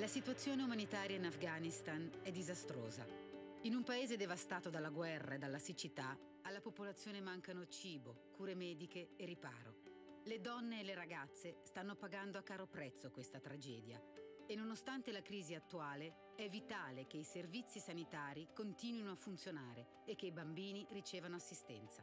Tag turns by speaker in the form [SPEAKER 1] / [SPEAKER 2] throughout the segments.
[SPEAKER 1] La situazione umanitaria in Afghanistan è disastrosa. In un paese devastato dalla guerra e dalla siccità, alla popolazione mancano cibo, cure mediche e riparo. Le donne e le ragazze stanno pagando a caro prezzo questa tragedia e nonostante la crisi attuale è vitale che i servizi sanitari continuino a funzionare e che i bambini ricevano assistenza.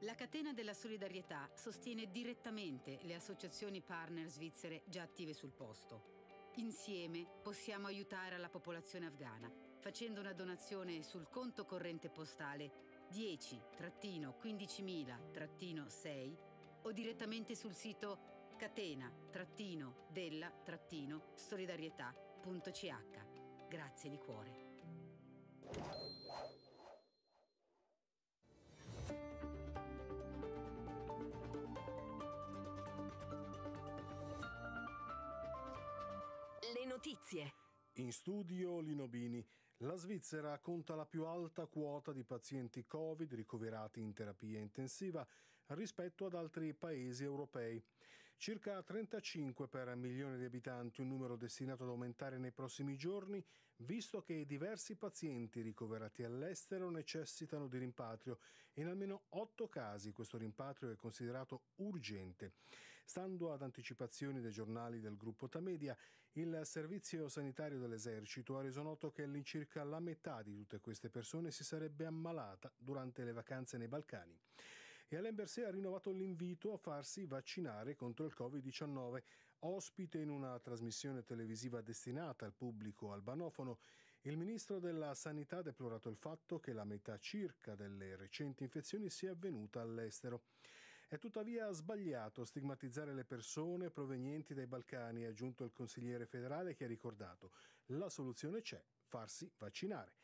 [SPEAKER 1] La catena della solidarietà sostiene direttamente le associazioni partner svizzere già attive sul posto Insieme possiamo aiutare la popolazione afghana facendo una donazione sul conto corrente postale 10-15000-6 o direttamente sul sito catena-della-solidarietà.ch. Grazie di cuore. notizie.
[SPEAKER 2] In studio Lino Bini. La Svizzera conta la più alta quota di pazienti Covid ricoverati in terapia intensiva rispetto ad altri paesi europei. Circa 35 per milione di abitanti, un numero destinato ad aumentare nei prossimi giorni, visto che diversi pazienti ricoverati all'estero necessitano di rimpatrio e in almeno 8 casi questo rimpatrio è considerato urgente. Stando ad anticipazioni dei giornali del gruppo Tamedia, il servizio sanitario dell'esercito ha reso noto che all'incirca la metà di tutte queste persone si sarebbe ammalata durante le vacanze nei Balcani. E Alain Berset ha rinnovato l'invito a farsi vaccinare contro il Covid-19. Ospite in una trasmissione televisiva destinata al pubblico albanofono, il ministro della Sanità ha deplorato il fatto che la metà circa delle recenti infezioni sia avvenuta all'estero. È tuttavia sbagliato stigmatizzare le persone provenienti dai Balcani, ha aggiunto il consigliere federale che ha ricordato. La soluzione c'è, farsi vaccinare.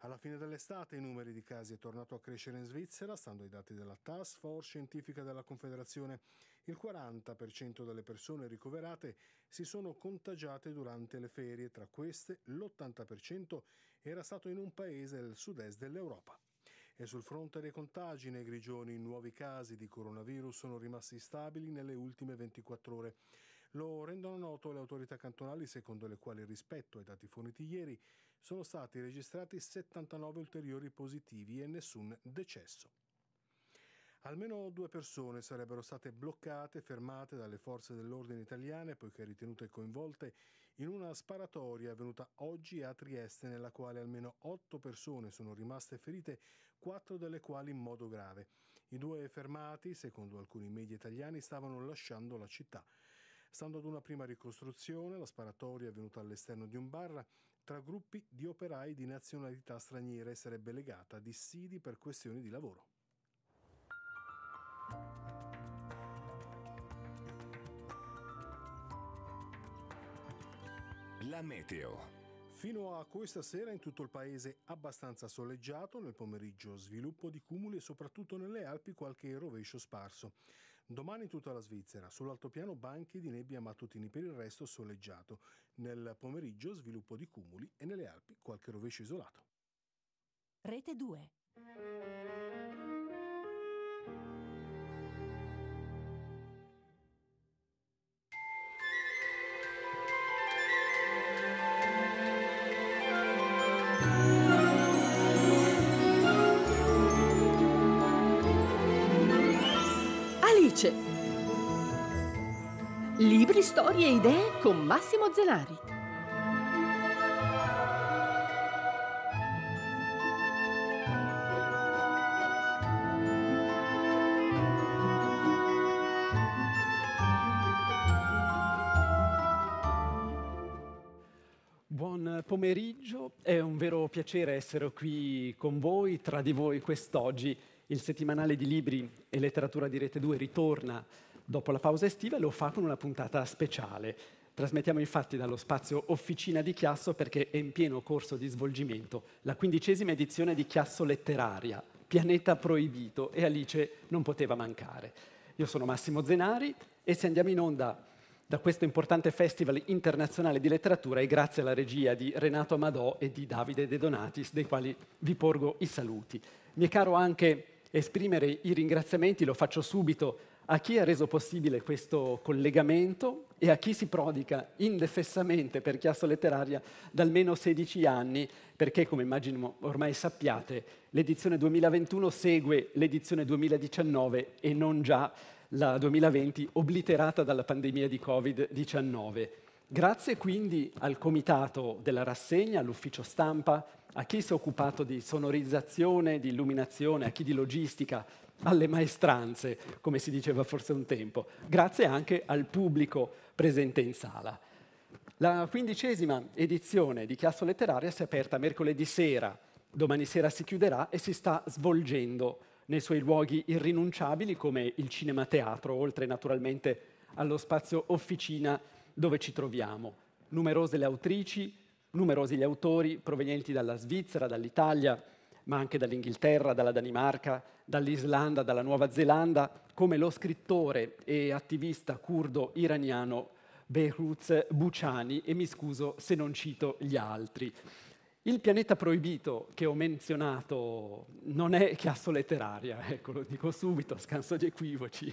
[SPEAKER 2] Alla fine dell'estate il numero di casi è tornato a crescere in Svizzera, stando ai dati della Task Force scientifica della Confederazione. Il 40% delle persone ricoverate si sono contagiate durante le ferie, tra queste l'80% era stato in un paese del sud-est dell'Europa. E sul fronte dei contagi nei grigioni i nuovi casi di coronavirus sono rimasti stabili nelle ultime 24 ore. Lo rendono noto le autorità cantonali secondo le quali rispetto ai dati forniti ieri sono stati registrati 79 ulteriori positivi e nessun decesso. Almeno due persone sarebbero state bloccate, fermate dalle forze dell'ordine italiane poiché ritenute coinvolte in una sparatoria avvenuta oggi a Trieste nella quale almeno otto persone sono rimaste ferite, quattro delle quali in modo grave. I due fermati, secondo alcuni media italiani, stavano lasciando la città. Stando ad una prima ricostruzione, la sparatoria è avvenuta all'esterno di un bar tra gruppi di operai di nazionalità straniere e sarebbe legata a dissidi per questioni di lavoro. La meteo. Fino a questa sera in tutto il paese abbastanza soleggiato, nel pomeriggio sviluppo di cumuli e soprattutto nelle Alpi qualche rovescio sparso. Domani in tutta la Svizzera, sull'altopiano banchi di nebbia mattutini, per il resto soleggiato. Nel pomeriggio sviluppo di cumuli e nelle Alpi qualche rovescio isolato.
[SPEAKER 1] Rete 2 felice. Libri, storie e idee con Massimo Zenari.
[SPEAKER 3] pomeriggio, è un vero piacere essere qui con voi, tra di voi quest'oggi il settimanale di libri e letteratura di Rete 2 ritorna dopo la pausa estiva e lo fa con una puntata speciale. Trasmettiamo infatti dallo spazio Officina di Chiasso perché è in pieno corso di svolgimento la quindicesima edizione di Chiasso Letteraria, Pianeta Proibito e Alice non poteva mancare. Io sono Massimo Zenari e se andiamo in onda da questo importante festival internazionale di letteratura è grazie alla regia di Renato Amadò e di Davide De Donatis, dei quali vi porgo i saluti. Mi è caro anche esprimere i ringraziamenti, lo faccio subito, a chi ha reso possibile questo collegamento e a chi si prodiga indefessamente per chiasso letteraria da almeno 16 anni, perché come immagino ormai sappiate, l'edizione 2021 segue l'edizione 2019 e non già la 2020 obliterata dalla pandemia di Covid-19. Grazie quindi al comitato della rassegna, all'ufficio stampa, a chi si è occupato di sonorizzazione, di illuminazione, a chi di logistica, alle maestranze, come si diceva forse un tempo. Grazie anche al pubblico presente in sala. La quindicesima edizione di Chiasso Letteraria si è aperta mercoledì sera, domani sera si chiuderà e si sta svolgendo nei suoi luoghi irrinunciabili come il cinema teatro, oltre naturalmente allo spazio officina dove ci troviamo. Numerose le autrici, numerosi gli autori provenienti dalla Svizzera, dall'Italia, ma anche dall'Inghilterra, dalla Danimarca, dall'Islanda, dalla Nuova Zelanda, come lo scrittore e attivista curdo iraniano Behruz Buciani e mi scuso se non cito gli altri. Il pianeta proibito che ho menzionato non è chiasso letteraria, ecco, lo dico subito, scanso di equivoci,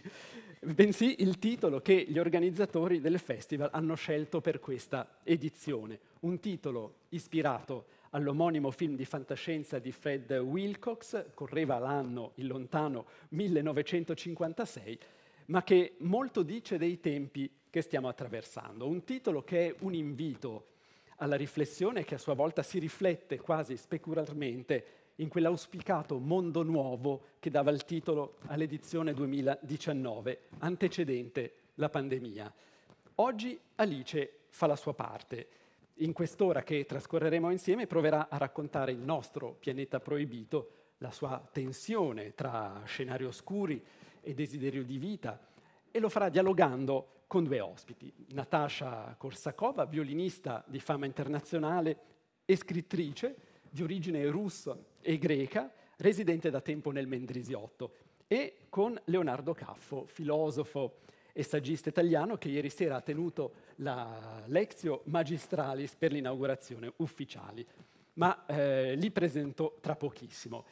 [SPEAKER 3] bensì il titolo che gli organizzatori del festival hanno scelto per questa edizione, un titolo ispirato all'omonimo film di fantascienza di Fred Wilcox, correva l'anno il lontano 1956, ma che molto dice dei tempi che stiamo attraversando, un titolo che è un invito alla riflessione che a sua volta si riflette quasi specularmente in quell'auspicato mondo nuovo che dava il titolo all'edizione 2019, antecedente la pandemia. Oggi Alice fa la sua parte. In quest'ora che trascorreremo insieme proverà a raccontare il nostro pianeta proibito, la sua tensione tra scenari oscuri e desiderio di vita e lo farà dialogando con due ospiti, Natasha Korsakova, violinista di fama internazionale e scrittrice di origine russa e greca, residente da tempo nel Mendrisiotto, e con Leonardo Caffo, filosofo e saggista italiano che ieri sera ha tenuto la Lexio Magistralis per l'inaugurazione ufficiali, ma eh, li presento tra pochissimo.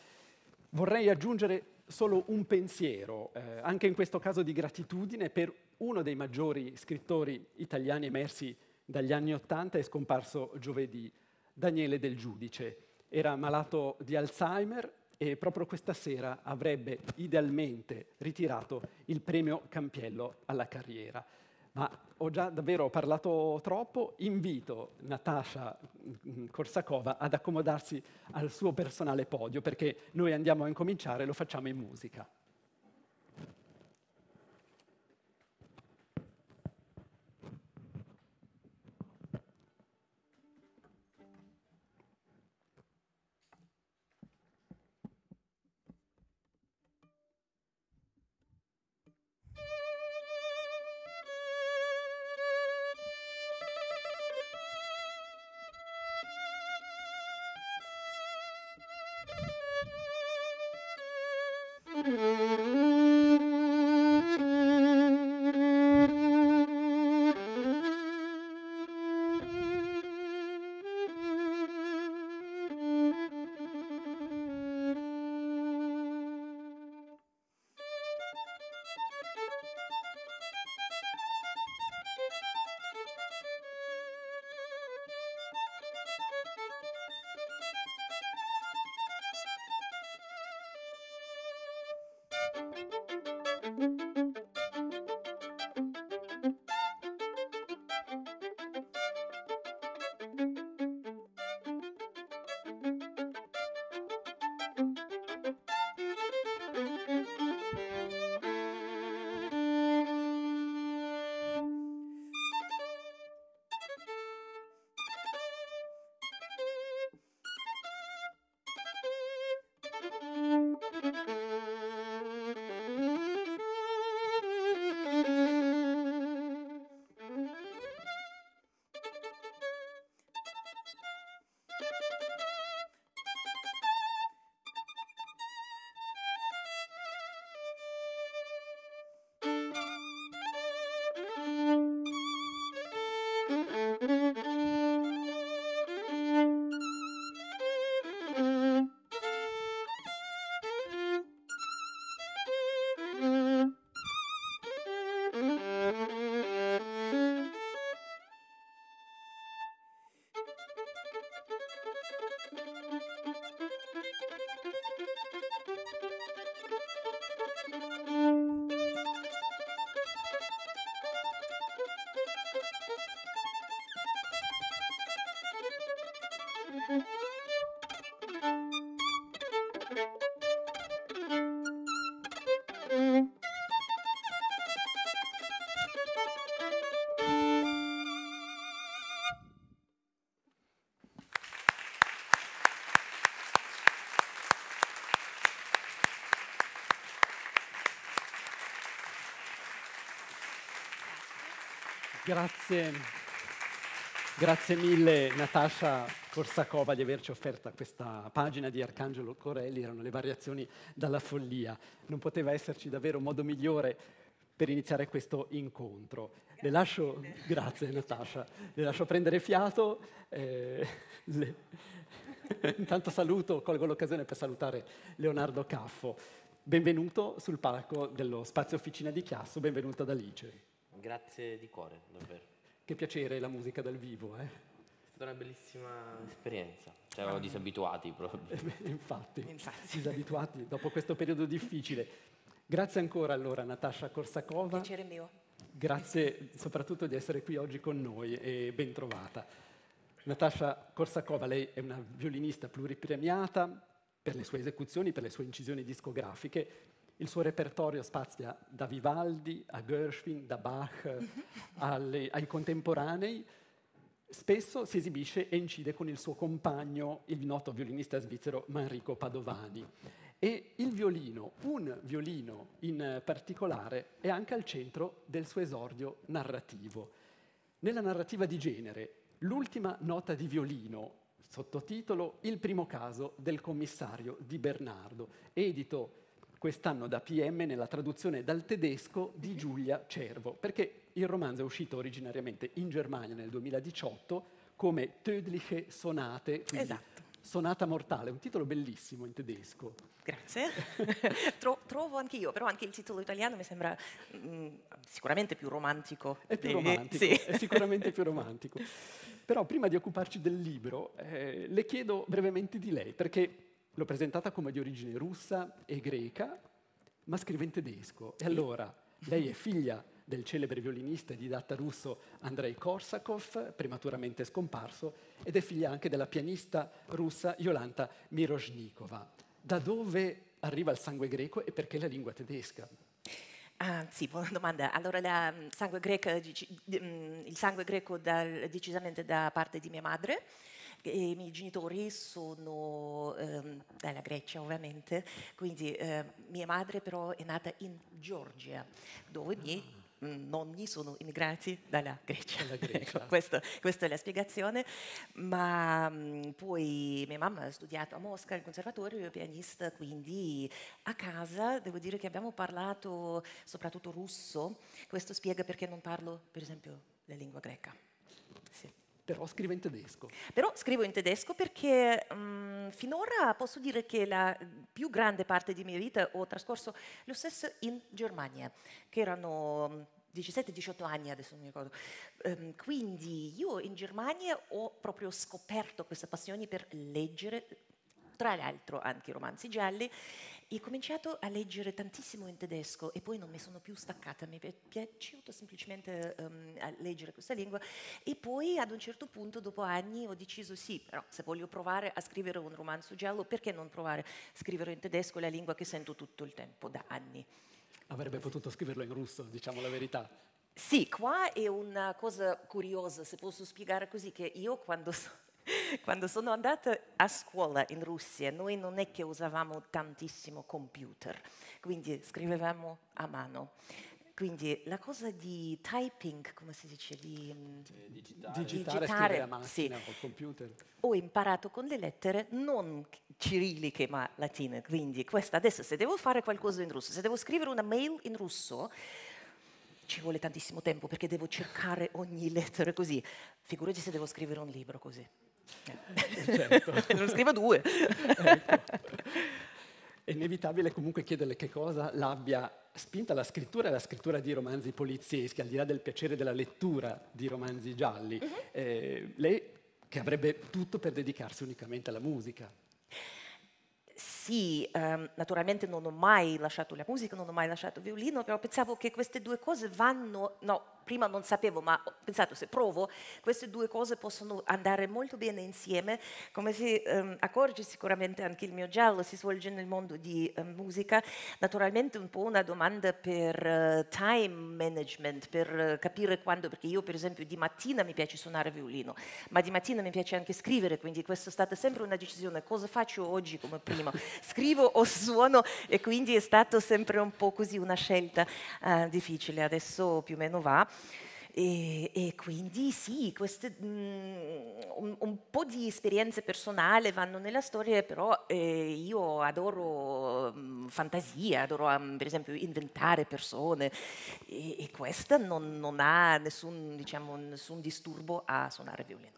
[SPEAKER 3] Vorrei aggiungere solo un pensiero, eh, anche in questo caso di gratitudine, per uno dei maggiori scrittori italiani emersi dagli anni Ottanta è scomparso giovedì, Daniele Del Giudice. Era malato di Alzheimer e proprio questa sera avrebbe idealmente ritirato il premio Campiello alla carriera. Ma ho già davvero parlato troppo, invito Natasha mm, Korsakova ad accomodarsi al suo personale podio perché noi andiamo a incominciare e lo facciamo in musica. Grazie. Grazie mille Natascia Corsacova di averci offerto questa pagina di Arcangelo Corelli, erano le variazioni dalla follia. Non poteva esserci davvero un modo migliore per iniziare questo incontro. Le lascio, grazie Natascia, le lascio prendere fiato. Eh, le... Intanto saluto, colgo l'occasione per salutare Leonardo Caffo. Benvenuto sul palco dello spazio Officina di Chiasso, benvenuto ad Alice.
[SPEAKER 4] Grazie di cuore, davvero.
[SPEAKER 3] Che piacere la musica dal vivo, eh? È
[SPEAKER 4] stata una bellissima esperienza. Ci eravamo ah. disabituati proprio.
[SPEAKER 3] Eh infatti, Infatti, disabituati dopo questo periodo difficile. Grazie ancora allora Natascia Korsakova. Piacere mio. Grazie soprattutto di essere qui oggi con noi e ben trovata. Natascia Korsakova, lei è una violinista pluripremiata per le sue esecuzioni, per le sue incisioni discografiche il suo repertorio spazia da Vivaldi a Gershwin, da Bach alle, ai contemporanei. Spesso si esibisce e incide con il suo compagno, il noto violinista svizzero Manrico Padovani. E il violino, un violino in particolare, è anche al centro del suo esordio narrativo. Nella narrativa di genere, l'ultima nota di violino, sottotitolo Il primo caso del commissario di Bernardo, edito quest'anno da PM nella traduzione dal tedesco di mhm. Giulia Cervo, perché il romanzo è uscito originariamente in Germania nel 2018 come Tödliche Sonate, esatto. Sonata Mortale, un titolo bellissimo in tedesco. Grazie.
[SPEAKER 5] Tro- trovo anch'io, però anche il titolo italiano mi sembra mh, mm,
[SPEAKER 3] sicuramente più romantico. È più romantico, sì. è sicuramente più romantico. Però prima di occuparci del libro, eh, le chiedo brevemente di lei, perché L'ho presentata come di origine russa e greca, ma scrive in tedesco. E allora, lei è figlia del celebre violinista e didatta russo Andrei Korsakov, prematuramente scomparso, ed è figlia anche della pianista russa Jolanta Mirozhnikova. Da dove arriva il sangue greco e perché la lingua tedesca?
[SPEAKER 5] Ah, sì, buona domanda. Allora, la, mm, sangue greco, mm, il sangue greco dal, decisamente da parte di mia madre, e I miei genitori sono ehm, dalla Grecia ovviamente, quindi eh, mia madre però è nata in Georgia, dove i miei ah. nonni sono immigrati dalla Grecia. Ecco, Grecia. questa, questa, è la spiegazione. Ma mh, mm, poi mia mamma ha studiato a Mosca al conservatorio, io pianista, quindi a casa devo dire che abbiamo parlato soprattutto russo. Questo spiega perché non parlo, per esempio, la
[SPEAKER 3] lingua greca. Sì. Però scrivo in tedesco.
[SPEAKER 5] Però scrivo in tedesco perché mh, mm, finora posso dire che la più grande parte di mia vita ho trascorso lo stesso in Germania, che erano 17-18 mm, anni adesso non mi ricordo. Um, quindi io in Germania ho proprio scoperto questa passione per leggere, tra l'altro anche romanzi gialli ho cominciato a leggere tantissimo in tedesco e poi non mi sono più staccata, mi è piaciuto semplicemente um, leggere questa lingua e poi ad un certo punto, dopo anni, ho deciso sì, però se voglio provare a scrivere un romanzo giallo, perché non provare a scrivere in tedesco la lingua che sento tutto il tempo, da anni?
[SPEAKER 3] Avrebbe potuto scriverlo in russo, diciamo la verità.
[SPEAKER 5] Sì, qua è una cosa curiosa, se posso spiegare così, che io quando sono quando sono andata a scuola in Russia, noi non è che usavamo tantissimo computer, quindi scrivevamo a mano. Quindi la cosa di typing, come si dice, di
[SPEAKER 6] cioè, digitare, digitare, digitare la macchina
[SPEAKER 5] sì. col computer. Ho imparato con le lettere non cirilliche ma latine, quindi questa adesso se devo fare qualcosa in russo, se devo scrivere una mail in russo, ci vuole tantissimo tempo perché devo cercare ogni
[SPEAKER 3] lettera così. Figurati se devo scrivere un libro così. Certo. non scrivo due. ecco. È inevitabile comunque chiederle che cosa l'abbia spinta la scrittura e la scrittura di romanzi polizieschi, al di là del piacere della lettura di romanzi gialli. Uh-huh. Eh, lei che avrebbe tutto per dedicarsi unicamente alla musica. Sì, ehm, naturalmente non ho mai lasciato la musica,
[SPEAKER 5] non ho mai lasciato il violino, però pensavo che queste due cose vanno, no, prima non sapevo, ma ho pensato se provo, queste due cose possono andare molto bene insieme. Come si ehm, accorge sicuramente anche il mio giallo si svolge nel mondo di eh, musica. Naturalmente un po' una domanda per eh, time management, per eh, capire quando, perché io per esempio di mattina mi piace suonare violino, ma di mattina mi piace anche scrivere, quindi questa è stata sempre una decisione, cosa faccio oggi come prima? Scrivo o suono? E quindi è stato sempre un po' così una scelta eh, difficile, adesso più o meno va. E, e, quindi sì, queste, mh, mm, un, un, po' di esperienze personali vanno nella storia, però eh, io adoro mh, mm, fantasia, adoro mh, mm, per esempio inventare persone e, e questa non, non ha nessun, diciamo,
[SPEAKER 3] nessun disturbo a suonare violino.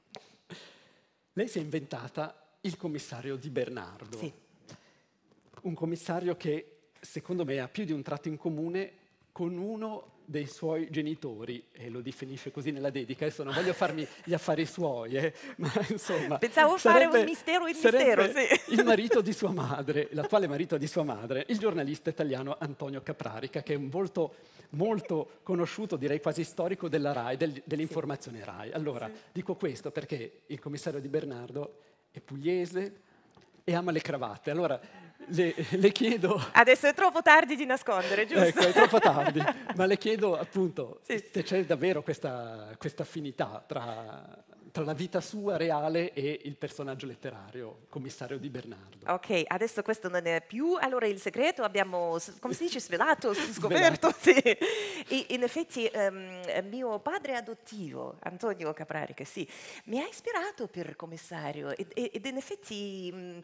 [SPEAKER 3] Lei si è inventata il commissario di Bernardo. Sì. Un commissario che secondo me ha più di un tratto in comune con uno dei suoi genitori, e lo definisce così nella dedica, adesso non voglio farmi gli affari suoi, eh, ma insomma... Pensavo sarebbe, fare un mistero il mistero, sì. Il marito di sua madre, l'attuale marito di sua madre, il giornalista italiano Antonio Caprarica, che è un volto molto conosciuto, direi quasi storico, della RAI, del, dell'informazione RAI. Allora, sì. dico questo perché il commissario Di Bernardo è pugliese e ama le cravatte. Allora, le, le, chiedo...
[SPEAKER 5] Adesso è troppo tardi di nascondere, giusto? Ecco, è troppo
[SPEAKER 3] tardi, ma le chiedo appunto sì. se c'è davvero questa, questa affinità tra, tra, la vita sua reale e il personaggio letterario, commissario Di Bernardo. Ok, adesso questo non è più, allora il segreto abbiamo, come si dice,
[SPEAKER 5] svelato, scoperto, svelato. sì. E in effetti um, mio padre adottivo, Antonio Caprarica, sì, mi ha ispirato per commissario ed, ed in effetti... Um,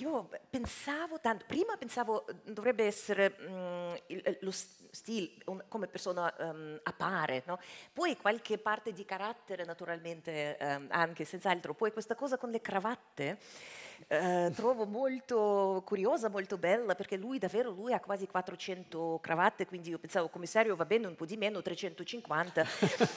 [SPEAKER 5] io pensavo tanto, prima pensavo mm, dovrebbe essere um, il, lo stile, un, come persona um, ehm, appare, no? poi qualche parte di carattere naturalmente um, anche, senz'altro, poi questa cosa con le cravatte. Uh, trovo molto curiosa, molto bella, perché lui davvero lui ha quasi 400 cravatte, quindi io pensavo commissario va bene un po' di meno, 350.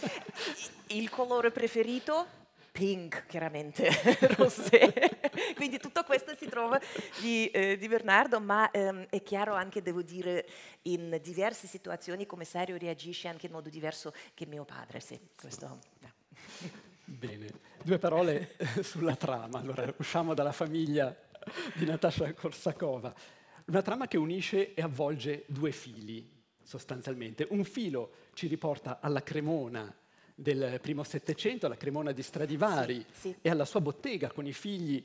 [SPEAKER 5] il colore preferito? pink, chiaramente, rosé. Quindi tutto questo si trova di, eh, di Bernardo, ma ehm, è chiaro anche, devo dire, in diverse situazioni il commissario reagisce anche in modo diverso che mio padre. Sì, questo,
[SPEAKER 3] no. Bene, due parole eh, sulla trama. Allora, usciamo dalla famiglia di Natasha Korsakova. Una trama che unisce e avvolge due fili, sostanzialmente. Un filo ci riporta alla Cremona del primo Settecento, alla Cremona di Stradivari sì, sì. e alla sua bottega con i figli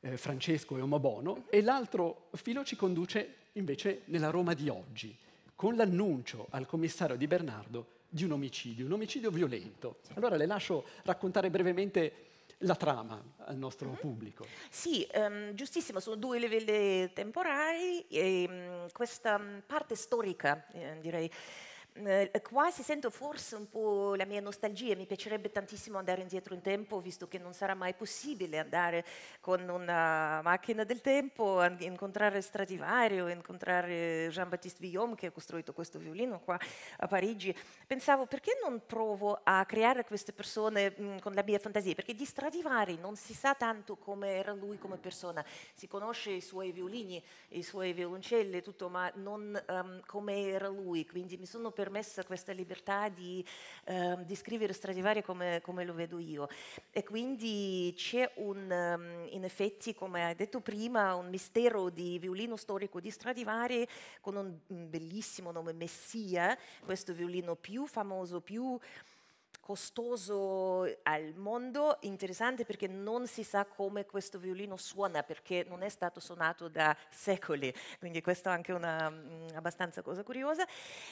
[SPEAKER 3] eh, Francesco e Omobono, e l'altro filo ci conduce invece nella Roma di oggi, con l'annuncio al commissario Di Bernardo di un omicidio, un omicidio violento. Allora le lascio raccontare brevemente la trama al nostro mm-hmm. pubblico. Sì,
[SPEAKER 5] um, giustissimo, sono due livelli temporali e um, questa parte storica, eh, direi, eh, qua si sento forse un po' la mia nostalgia, mi piacerebbe tantissimo andare indietro in tempo, visto che non sarà mai possibile andare con una macchina del tempo, incontrare Stradivario, incontrare Jean-Baptiste Villon che ha costruito questo violino qua a Parigi. Pensavo perché non provo a creare queste persone mm, con la mia fantasia, perché di Stradivari non si sa tanto come era lui come persona, si conosce i suoi violini, i suoi violoncelli, tutto, ma non um, come era lui, quindi mi sono per permessa questa libertà di, eh, di scrivere Stradivari come, come, lo vedo io. E quindi c'è un, ehm, in effetti, come hai detto prima, un mistero di violino storico di Stradivari con un bellissimo nome Messia, questo violino più famoso, più costoso al mondo, interessante perché non si sa come questo violino suona perché non è stato suonato da secoli, quindi questa è anche una mh, mm, abbastanza cosa curiosa.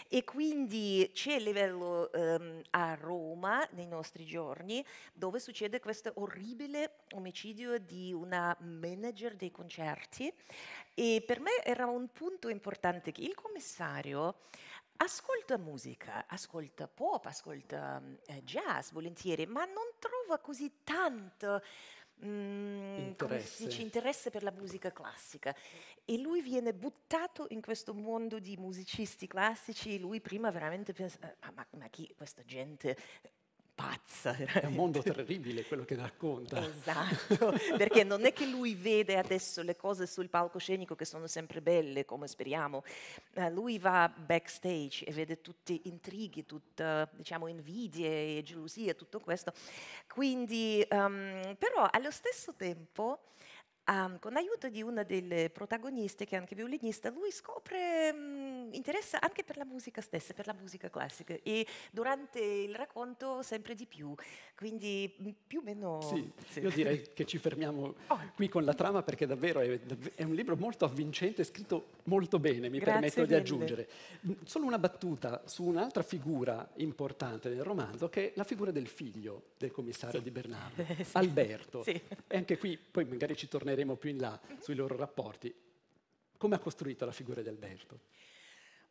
[SPEAKER 5] E quindi c'è il livello ehm, a Roma nei nostri giorni dove succede questo orribile omicidio di una manager dei concerti e per me era un punto importante che il commissario ascolta musica, ascolta pop, ascolta mm, eh, jazz volentieri, ma non trova così tanto mm, interesse. Dice, interesse per la musica classica. E lui viene buttato in questo mondo di musicisti classici. Lui prima veramente pensa, ma, eh, ma, ma chi questa gente
[SPEAKER 3] pazza. Veramente. È un mondo terribile quello che racconta.
[SPEAKER 5] Esatto, perché non è che lui vede adesso le cose sul palcoscenico che sono sempre belle, come speriamo. Eh, lui va backstage e vede tutti intrighi, tutte diciamo, invidie e gelosie, tutto questo. Quindi, um, però allo stesso tempo Um, con l'aiuto di una delle protagoniste, che è anche violinista, lui scopre um, interesse anche per la musica stessa, per la musica classica e durante il racconto sempre di più, quindi mhmm, più o meno... Sì, sì, io direi
[SPEAKER 3] che ci fermiamo oh. qui con la trama perché davvero è, è, un libro molto avvincente, scritto molto bene, mi Grazie permetto mille. di aggiungere. Mhmm, solo una battuta su un'altra figura importante del romanzo che è la figura del figlio del commissario sì. di Bernardo, sì. Alberto. E anche qui poi magari ci torneremo torneremo più in là sui loro rapporti. Come ha costruito la figura di Alberto?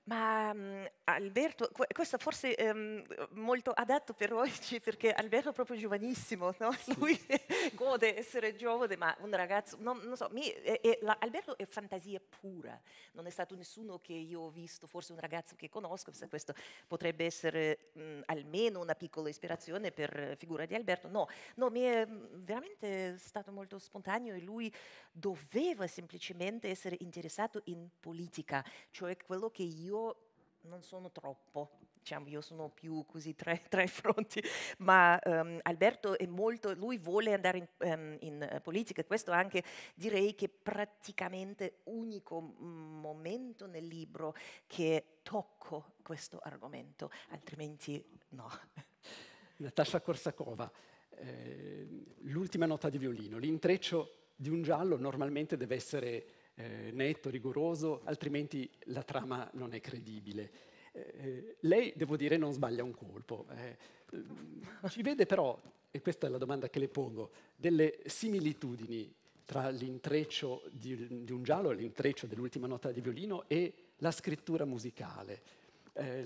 [SPEAKER 5] Ma mhmm, Alberto, questo forse è ehm, molto adatto per oggi perché Alberto è proprio giovanissimo, no? lui gode essere giovane, ma un ragazzo, non, non so, mi, è, è, la, Alberto è fantasia pura, non è stato nessuno che io ho visto, forse un ragazzo che conosco, questo potrebbe essere um, almeno una piccola ispirazione per figura di Alberto, no, no, mi è mhmm, veramente stato molto spontaneo e lui doveva semplicemente essere interessato in politica, cioè quello che io io non sono troppo, diciamo, io sono più così tra, i fronti, ma um, Alberto è molto, lui vuole andare in, um, in eh, politica, questo anche direi che praticamente unico mm, momento nel libro che
[SPEAKER 3] tocco questo argomento, altrimenti no. Natasha Korsakova, eh, l'ultima nota di violino, l'intreccio di un giallo normalmente deve essere eh, netto, rigoroso, altrimenti la trama non è credibile. Eh, lei, devo dire, non sbaglia un colpo. Eh. Mm, ci vede però, e questa è la domanda che le pongo, delle similitudini tra l'intreccio di, di un giallo, l'intreccio dell'ultima nota di violino e la scrittura musicale eh,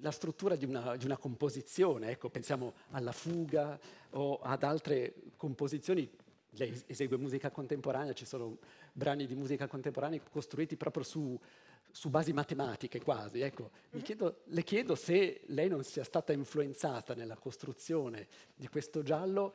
[SPEAKER 3] la struttura di una, di una composizione, ecco, pensiamo alla fuga o ad altre composizioni lei esegue musica contemporanea, ci sono brani di musica contemporanea costruiti proprio su, su basi matematiche quasi. Ecco, mm-hmm. chiedo, le chiedo se lei non sia stata influenzata nella costruzione di questo giallo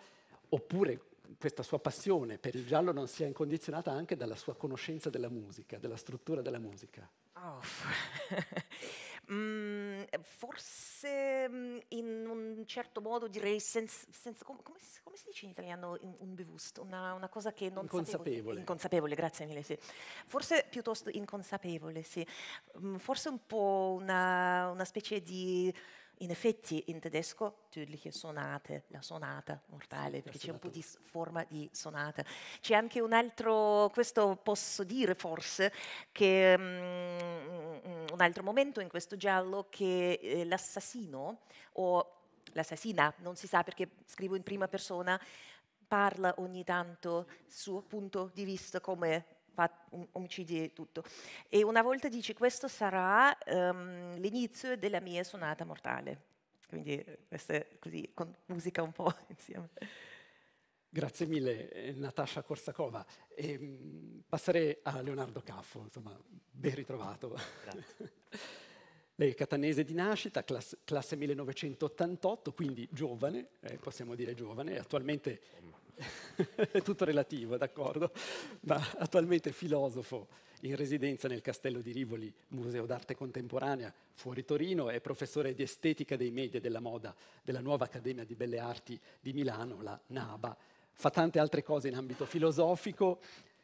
[SPEAKER 3] oppure questa sua passione per il giallo non sia incondizionata anche dalla sua conoscenza della musica, della struttura della musica.
[SPEAKER 6] Oh.
[SPEAKER 5] Mm, eh, forse mm, in un certo modo direi senza, senza come, come, come, si dice in italiano un bewusst, una, una, cosa che non inconsapevole. Sapevo, inconsapevole, grazie mille, sì. Forse piuttosto inconsapevole, sì. Mm, forse un po' una, una specie di in effetti in tedesco tüdliche sonate, la sonata mortale, sì, perché c'è un po' di forma di sonata. C'è anche un altro, questo posso dire forse, che um, un altro momento in questo giallo che eh, l'assassino o l'assassina, non si sa perché scrivo in prima persona, parla ogni tanto suo punto di vista come Um, omicidi e tutto. E una volta dici questo sarà um, l'inizio della mia sonata mortale. Quindi eh, questa è così, con musica un po' insieme.
[SPEAKER 3] Grazie mille eh, Natascia Korsakova. E, ehm, passerei a Leonardo Caffo, insomma, ben ritrovato. Grazie. Lei è catanese di nascita, classe 1988, quindi giovane, eh, possiamo dire giovane, attualmente è tutto relativo, d'accordo, ma attualmente filosofo in residenza nel Castello di Rivoli, Museo d'arte contemporanea, fuori Torino, è professore di estetica dei media e della moda della nuova Accademia di Belle Arti di Milano, la NABA. Fa tante altre cose in ambito filosofico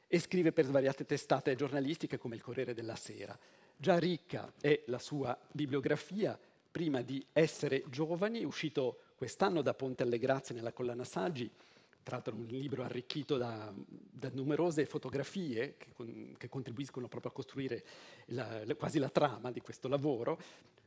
[SPEAKER 3] e scrive per svariate testate giornalistiche come il Corriere della Sera. Già ricca è la sua bibliografia, prima di Essere Giovani, uscito quest'anno da Ponte alle Grazie nella collana Saggi, tra l'altro un libro arricchito da, da numerose fotografie che, con, che, contribuiscono proprio a costruire la, la, quasi la trama di questo lavoro.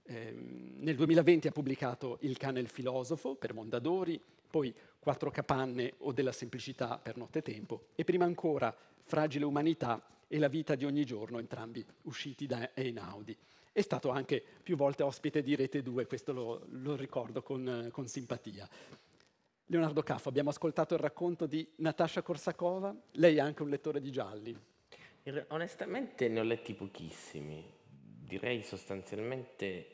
[SPEAKER 3] Eh, nel 2020 ha pubblicato Il cane il filosofo per Mondadori, poi Quattro capanne o della semplicità per Nottetempo e prima ancora Fragile umanità e La vita di ogni giorno, entrambi usciti da Einaudi. È stato anche più volte ospite di Rete 2, questo lo, lo ricordo con, con simpatia. Leonardo Caffo, abbiamo ascoltato il racconto di Natascia Korsakova, lei è anche un lettore di gialli.
[SPEAKER 4] Onestamente ne ho letti pochissimi, direi sostanzialmente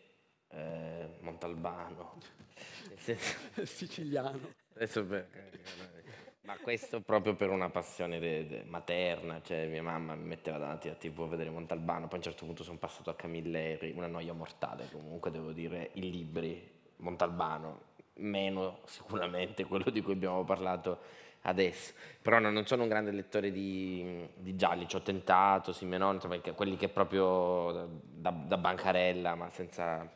[SPEAKER 4] eh, Montalbano, siciliano. Adesso Per... ma questo proprio per una passione de- de- materna, cioè mia mamma mi metteva davanti a TV a vedere Montalbano, poi a un certo punto sono passato a Camilleri, una noia mortale comunque devo dire, i libri, Montalbano, meno sicuramente quello di cui abbiamo parlato adesso. Però no, non sono un grande lettore di, di gialli, ci ho tentato, Simenon, insomma, quelli che proprio da, da, bancarella, ma senza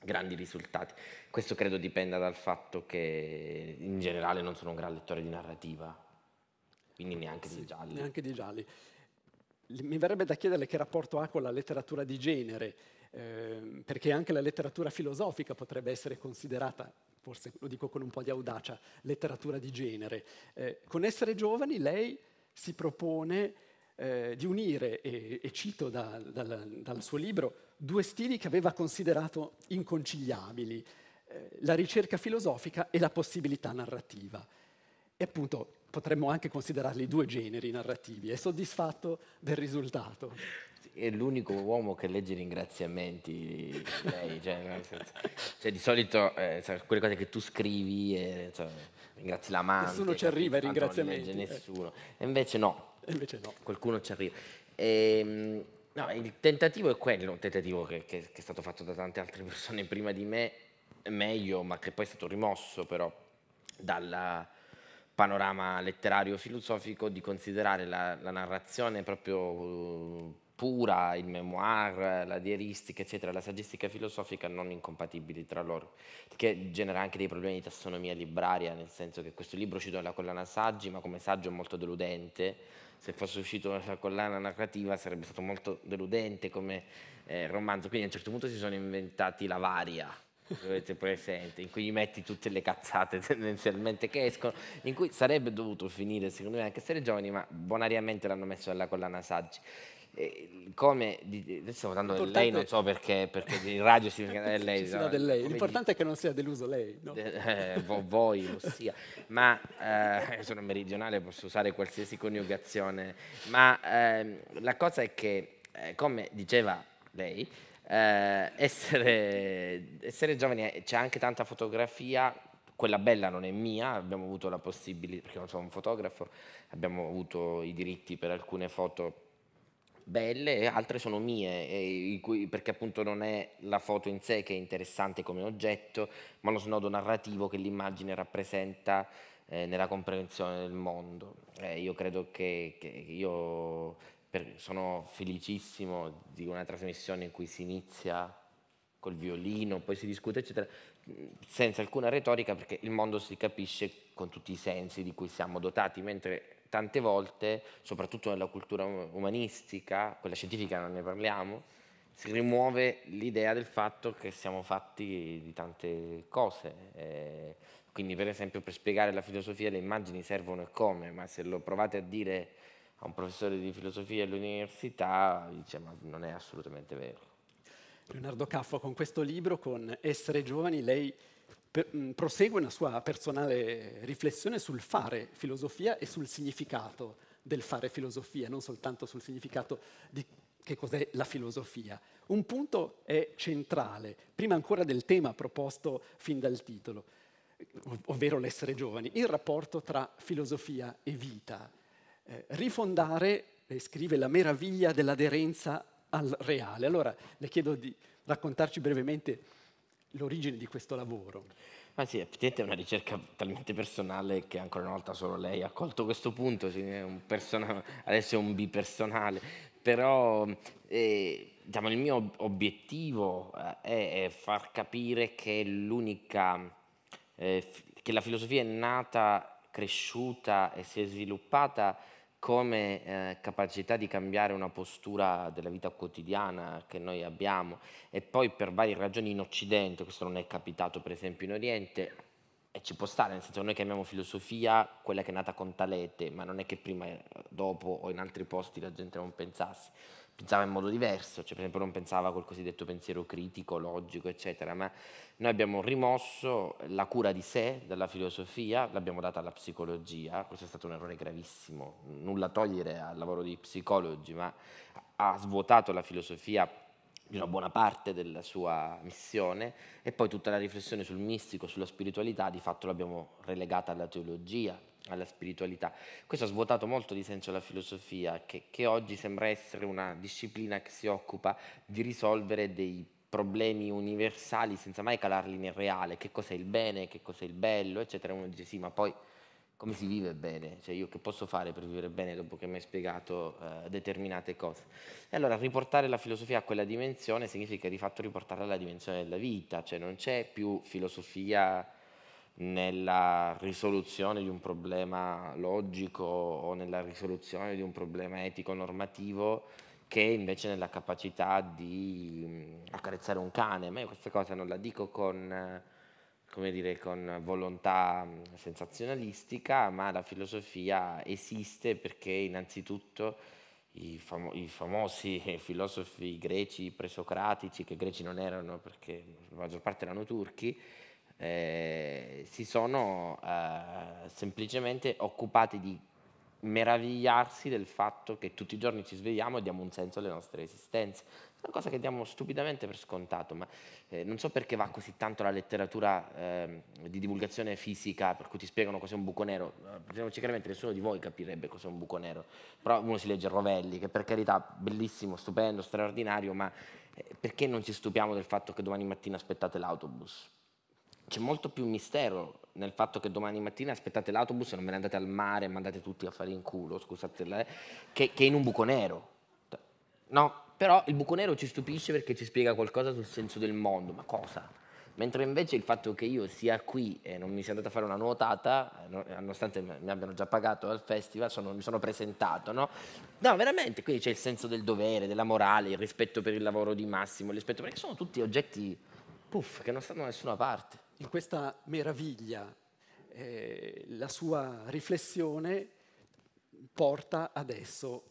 [SPEAKER 4] grandi risultati. Questo credo dipenda dal fatto che in generale non sono un gran lettore di narrativa, quindi neanche sì, di gialli. Neanche
[SPEAKER 3] di gialli. Mi verrebbe da chiederle che rapporto ha con la letteratura di genere, eh, perché anche la letteratura filosofica potrebbe essere considerata forse lo dico con un po' di audacia, letteratura di genere. Eh, con Essere Giovani lei si propone eh, di unire, e, e cito da, dal, dal, suo libro, due stili che aveva considerato inconciliabili, eh, la ricerca filosofica e la possibilità narrativa. E appunto potremmo anche considerarli due generi narrativi. È soddisfatto del risultato?
[SPEAKER 4] è l'unico uomo che legge i ringraziamenti lei, cioè, senso, cioè, di solito eh, cioè, quelle cose che tu scrivi e, cioè, ringrazi l'amante nessuno ci arriva i ringraziamenti legge eh. nessuno eh. e invece no. invece no qualcuno ci arriva e, ehm, no, il tentativo è quello un tentativo che, che, che, è stato fatto da tante altre persone prima di me meglio ma che poi è stato rimosso però dal panorama letterario filosofico di considerare la, la narrazione proprio pura, il memoir, la dieristica, eccetera, la saggistica filosofica non incompatibili tra loro, che genera anche dei problemi di tassonomia libraria, nel senso che questo libro è uscito dalla collana saggi, ma come saggio è molto deludente, se fosse uscito dalla collana narrativa sarebbe stato molto deludente come eh, romanzo, quindi a un certo punto si sono inventati la varia, avete presente, in cui gli metti tutte le cazzate tendenzialmente che escono, in cui sarebbe dovuto finire secondo me anche essere giovani, ma bonariamente l'hanno messo alla collana saggi. Ehm, come stiamo parlando di lei non so perché perché di radio si parla di lei, no, lei. l'importante
[SPEAKER 3] di... è che non sia deluso lei no? eh, voi ossia
[SPEAKER 4] ma eh, sono meridionale posso usare qualsiasi coniugazione ma eh, la cosa è che eh, come diceva lei eh, essere, essere giovani eh, c'è anche tanta fotografia quella bella non è mia, abbiamo avuto la possibilità, perché non sono un fotografo, abbiamo avuto i diritti per alcune foto belle e altre sono mie, cui, perché appunto non è la foto in sé che è interessante come oggetto, ma lo snodo narrativo che l'immagine rappresenta eh, nella comprensione del mondo. Eh, io credo che, che io per, sono felicissimo di una trasmissione in cui si inizia col violino, poi si discute, eccetera, senza alcuna retorica perché il mondo si capisce con tutti i sensi di cui siamo dotati, mentre tante volte, soprattutto nella cultura um, umanistica, quella scientifica non ne parliamo, si rimuove l'idea del fatto che siamo fatti di tante cose. Eh, quindi per esempio per spiegare la filosofia le immagini servono e come, ma se lo provate a dire a un professore di filosofia all'università, dice ma non è assolutamente vero.
[SPEAKER 3] Leonardo Caffo con questo libro, con Essere giovani, lei Mm, prosegue una sua personale riflessione sul fare filosofia e sul significato del fare filosofia, non soltanto sul significato di che cos'è la filosofia. Un punto è centrale, prima ancora del tema proposto fin dal titolo, ovvero l'essere giovani, il rapporto tra filosofia e vita. Eh, rifondare, eh, scrive, la meraviglia dell'aderenza al reale. Allora le chiedo di raccontarci brevemente l'origine di questo lavoro.
[SPEAKER 4] Ma sì, effettivamente è una ricerca talmente personale che ancora una volta solo lei ha colto questo punto, sì, è persona, adesso è un bipersonale, però eh, diciamo, il mio obiettivo eh, è, è far capire che l'unica, eh, che la filosofia è nata, cresciuta e si è sviluppata come eh, capacità di cambiare una postura della vita quotidiana che noi abbiamo e poi per varie ragioni in Occidente, questo non è capitato per esempio in Oriente, e ci può stare, nel senso che noi chiamiamo filosofia quella che è nata con Talete, ma non è che prima, eh, dopo o in altri posti la gente non pensasse, pensava in modo diverso, cioè per esempio non pensava col cosiddetto pensiero critico, logico, eccetera, ma noi abbiamo rimosso la cura di sé dalla filosofia, l'abbiamo data alla psicologia, questo è stato un errore gravissimo, nulla togliere al lavoro di psicologi, ma ha svuotato la filosofia di una buona parte della sua missione e poi tutta la riflessione sul mistico, sulla spiritualità, di fatto l'abbiamo relegata alla teologia, alla spiritualità. Questo ha svuotato molto di senso la filosofia, che, che oggi sembra essere una disciplina che si occupa di risolvere dei problemi problemi universali senza mai calarli nel reale, che cos'è il bene, che cos'è il bello, eccetera. Uno dice sì, ma poi come si vive bene? Cioè io che posso fare per vivere bene dopo che mi hai spiegato eh, determinate cose? E allora riportare la filosofia a quella dimensione significa di fatto riportarla alla dimensione della vita, cioè non c'è più filosofia nella risoluzione di un problema logico o nella risoluzione di un problema etico-normativo, che invece nella capacità di mm, accarezzare un cane, ma io questa cosa non la dico con, eh, dire, con volontà mm, sensazionalistica, ma la filosofia esiste perché innanzitutto i, famo- i, famosi filosofi greci presocratici, che greci non erano perché la maggior parte erano turchi, eh, si sono eh, semplicemente occupati di meravigliarsi del fatto che tutti i giorni ci svegliamo e diamo un senso alle nostre esistenze. È una cosa che diamo stupidamente per scontato, ma eh, non so perché va così tanto la letteratura eh, di divulgazione fisica, per cui ti spiegano cos'è un buco nero. Sinceramente nessuno di voi capirebbe cos'è un buco nero, però uno si legge Rovelli, che per carità, bellissimo, stupendo, straordinario, ma eh, perché non ci stupiamo del fatto che domani mattina aspettate l'autobus? c'è molto più mistero nel fatto che domani mattina aspettate l'autobus e non ve ne andate al mare e mandate tutti a fare in culo, scusate, che, che in un buco nero. No, però il buco nero ci stupisce perché ci spiega qualcosa sul senso del mondo, ma cosa? Mentre invece il fatto che io sia qui e non mi sia andata a fare una nuotata, nonostante mi abbiano già pagato al festival, sono, mi sono presentato, no? No, veramente, quindi c'è il senso del dovere, della morale, il rispetto per il lavoro di Massimo, il rispetto, perché sono tutti oggetti, puff, che non stanno da nessuna parte in
[SPEAKER 3] questa meraviglia eh, la sua riflessione porta adesso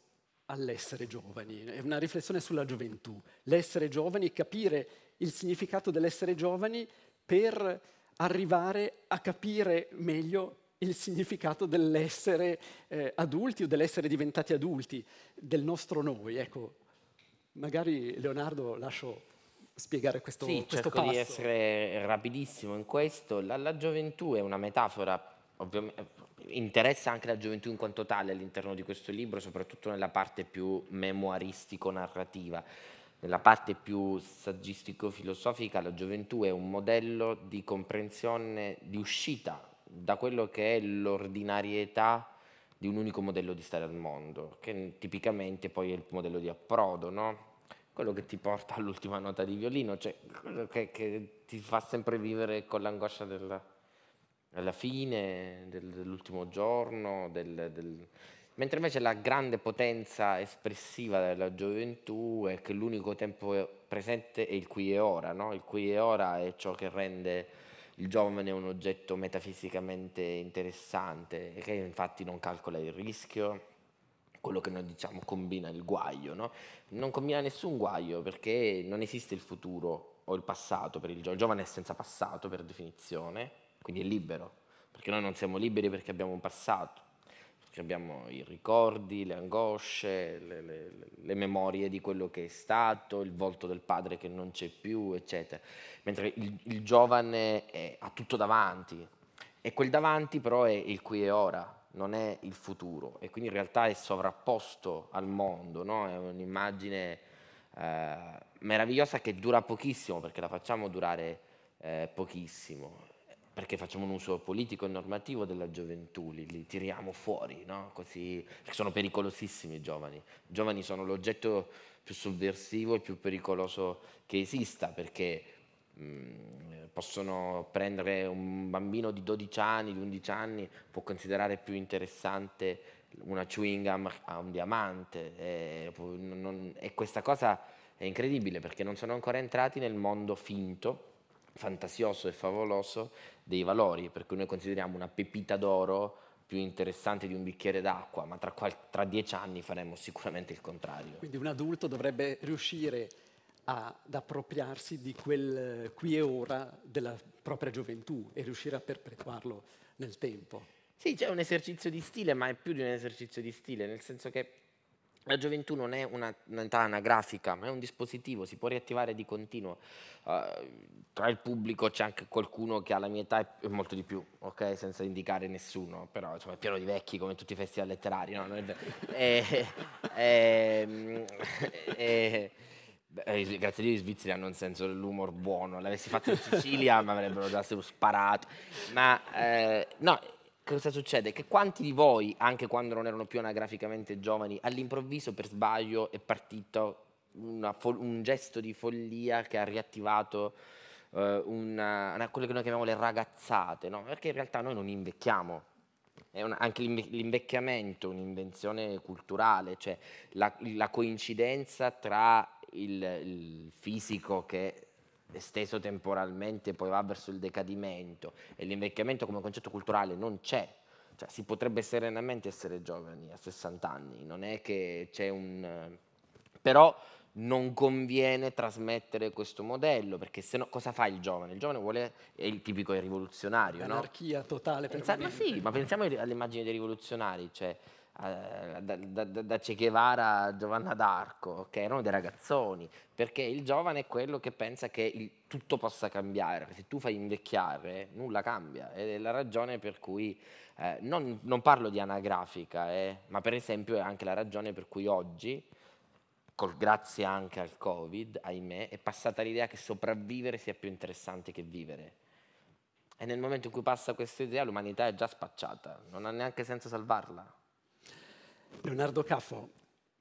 [SPEAKER 3] all'essere giovani, è una riflessione sulla gioventù, l'essere giovani, capire il significato dell'essere giovani per arrivare a capire meglio il significato dell'essere eh, adulti o dell'essere diventati adulti, del nostro noi. Ecco, magari Leonardo lascio spiegare questo, sì, questo cerco di
[SPEAKER 4] essere rapidissimo in questo. La, la gioventù è una metafora, ovviamente interessa anche la gioventù in quanto tale all'interno di questo libro, soprattutto nella parte più memoaristico-narrativa. Nella parte più saggistico-filosofica la gioventù è un modello di comprensione, di uscita da quello che è l'ordinarietà di un unico modello di stare al mondo, che tipicamente poi è il modello di approdo, no? quello che ti porta all'ultima nota di violino, cioè quello che, che ti fa sempre vivere con l'angoscia della, della fine, del, dell'ultimo giorno, del, del... mentre invece la grande potenza espressiva della gioventù è che l'unico tempo presente è il qui e ora, no? il qui e ora è ciò che rende il giovane un oggetto metafisicamente interessante, e che infatti non calcola il rischio, quello che noi diciamo combina il guaio, no? non combina nessun guaio perché non esiste il futuro o il passato per il giovane, il giovane è senza passato per definizione, quindi è libero, perché noi non siamo liberi perché abbiamo un passato, perché abbiamo i ricordi, le angosce, le, le, le memorie di quello che è stato, il volto del padre che non c'è più, eccetera, mentre il, il giovane è, ha tutto davanti e quel davanti però è il qui e ora, non è il futuro e quindi in realtà è sovrapposto al mondo, no? è un'immagine eh, meravigliosa che dura pochissimo perché la facciamo durare eh, pochissimo, perché facciamo un uso politico e normativo della gioventù, li, li tiriamo fuori, no? Così, sono pericolosissimi i giovani, i giovani sono l'oggetto più sovversivo e più pericoloso che esista perché Mm, possono prendere un bambino di 12 anni, di 11 anni, può considerare più interessante una chewing gum a un diamante e, non, e questa cosa è incredibile perché non sono ancora entrati nel mondo finto, fantasioso e favoloso dei valori, per cui noi consideriamo una pepita d'oro più interessante di un bicchiere d'acqua, ma tra, tra dieci anni faremo sicuramente il contrario.
[SPEAKER 3] Quindi un adulto dovrebbe riuscire ad appropriarsi di quel eh, qui e ora della propria gioventù e riuscire a perpetuarlo
[SPEAKER 4] nel tempo. Sì, c'è un esercizio di stile, ma è più di un esercizio di stile, nel senso che la gioventù non è un'età anagrafica, ma è un dispositivo, si può riattivare di continuo. Uh, tra il pubblico c'è anche qualcuno che alla mia età è molto di più, ok? Senza indicare nessuno, però insomma è pieno di vecchi come tutti i festival letterari, no? e, e, e, eh, grazie a Dio gli svizzeri hanno un senso dell'umor buono, l'avessi fatto in Sicilia mi avrebbero già sparato. Ma eh, no, cosa succede? Che quanti di voi, anche quando non erano più anagraficamente giovani, all'improvviso per sbaglio è partito fo- un gesto di follia che ha riattivato eh, una, una, quelle che noi chiamiamo le ragazzate, no? perché in realtà noi non invecchiamo. Una, anche l'invecchiamento è un'invenzione culturale, cioè la, la coincidenza tra il, il fisico che esteso temporalmente poi va verso il decadimento e l'invecchiamento come concetto culturale non c'è. Cioè, si potrebbe serenamente essere giovani a 60 anni, non è che c'è un... però non conviene trasmettere questo modello, perché se no cosa fa il giovane? Il giovane vuole, è il tipico rivoluzionario, Anarchia
[SPEAKER 3] no? totale. Per Pensate, ma sì,
[SPEAKER 4] ma pensiamo alle immagini dei rivoluzionari, cioè eh, da, da, da Che Guevara a Giovanna d'Arco, che erano dei ragazzoni, perché il giovane è quello che pensa che il, tutto possa cambiare, se tu fai invecchiare nulla cambia ed è la ragione per cui, eh, non, non, parlo di anagrafica, eh, ma per esempio è anche la ragione per cui oggi, col, grazie anche al Covid, ahimè, è passata l'idea che sopravvivere sia più interessante che vivere. E nel momento in cui passa questa idea l'umanità è già spacciata, non ha neanche senso salvarla.
[SPEAKER 3] Leonardo Caffo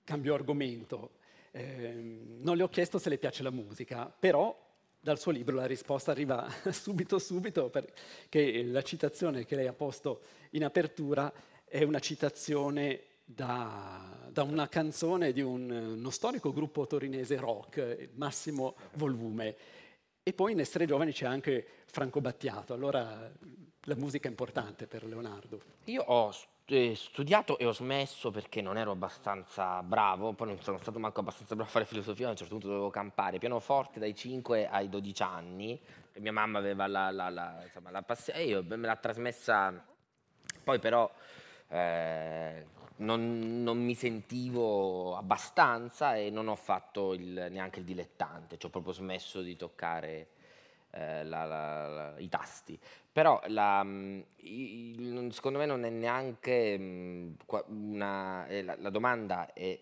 [SPEAKER 3] cambiò argomento. Eh, non le ho chiesto se le piace la musica, però dal suo libro la risposta arriva subito, subito, perché la citazione che lei ha posto in apertura è una citazione da, da una canzone di un, eh, uno storico gruppo torinese rock, Massimo Volume. E poi in Essere Giovani c'è anche Franco Battiato, allora la musica è importante per Leonardo.
[SPEAKER 4] Io ho eh, studiato e ho smesso perché non ero abbastanza bravo, poi non sono stato manco abbastanza bravo a fare filosofia, a un certo punto dovevo campare, pianoforte dai 5 ai 12 anni, mia mamma aveva la, la, la, insomma, la passione, io me l'ha trasmessa, poi però eh, non, non, mi sentivo abbastanza e non ho fatto il, neanche il dilettante, ci ho proprio smesso di toccare eh, la, la, i tasti. Però mm, il, secondo me non è neanche mh, mm, una... Eh, la, domanda è,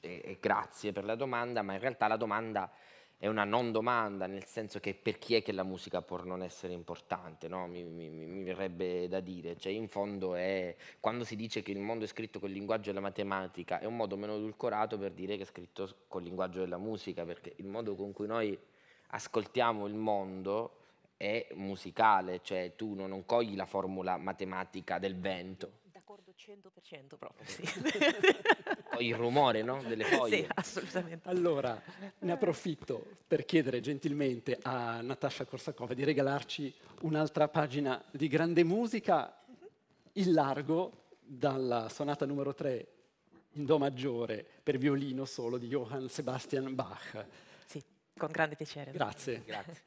[SPEAKER 4] è, è grazie per la domanda, ma in realtà la domanda è una non domanda, nel senso che per chi è che la musica può non essere importante, no? mi, mi, mi, verrebbe da dire, cioè in fondo è, quando si dice che il mondo è scritto col linguaggio della matematica, è un modo meno edulcorato per dire che è scritto col linguaggio della musica, perché il modo con cui noi ascoltiamo il mondo è musicale, cioè tu non, non cogli la formula matematica del vento. D'accordo, 100% proprio, sì. il rumore no? delle foglie. Sì, assolutamente. Allora, ne eh. approfitto per chiedere
[SPEAKER 3] gentilmente a Natasha Korsakova di regalarci un'altra pagina di grande musica, il largo dalla sonata numero 3 in Do maggiore per violino solo di Johann Sebastian Bach. Con grande piacere. Grazie. Grazie.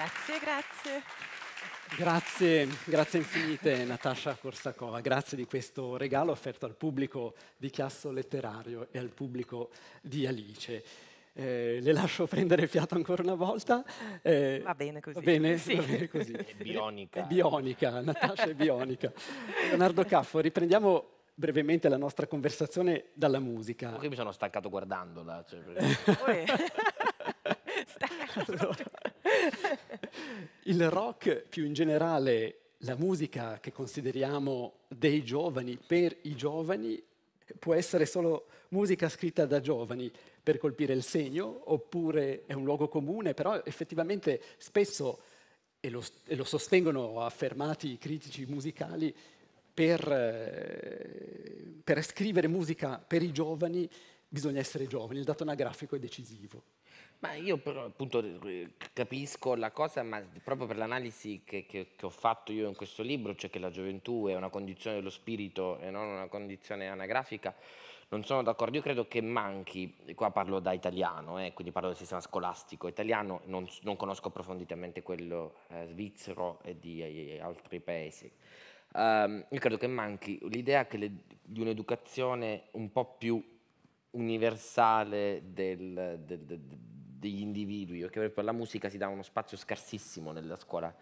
[SPEAKER 6] Grazie,
[SPEAKER 5] grazie.
[SPEAKER 3] Grazie, grazie infinite Natascia Korsakova, grazie di questo regalo offerto al pubblico di Chiasso Letterario e al pubblico di Alice. Eh, le lascio prendere fiato ancora una volta. Eh, va bene così. Va bene, sì. va bene così. È bionica. È bionica, Natascia è bionica. Leonardo Caffo, riprendiamo brevemente la nostra conversazione dalla musica. Perché mi sono
[SPEAKER 4] staccato guardandola. Cioè, perché... allora.
[SPEAKER 3] Il rock, più in generale la musica che consideriamo dei giovani, per i giovani, può essere solo musica scritta da giovani per colpire il segno, oppure è un luogo comune, però effettivamente spesso, e lo, e lo sostengono affermati critici musicali, per, eh, per scrivere musica per i giovani bisogna essere giovani, il dato anagrafico è decisivo.
[SPEAKER 4] Ma io però appunto capisco la cosa, ma proprio per l'analisi che, che, che, ho fatto io in questo libro, cioè che la gioventù è una condizione dello spirito e non una condizione anagrafica, non sono d'accordo. Io credo che manchi, qua parlo da italiano, eh, quindi parlo del sistema scolastico italiano, non, non conosco approfonditamente quello eh, svizzero e di eh, altri paesi. Um, io credo che manchi l'idea che le, di un'educazione un po' più universale del, del, del degli individui, perché per la musica si dà uno spazio scarsissimo nella scuola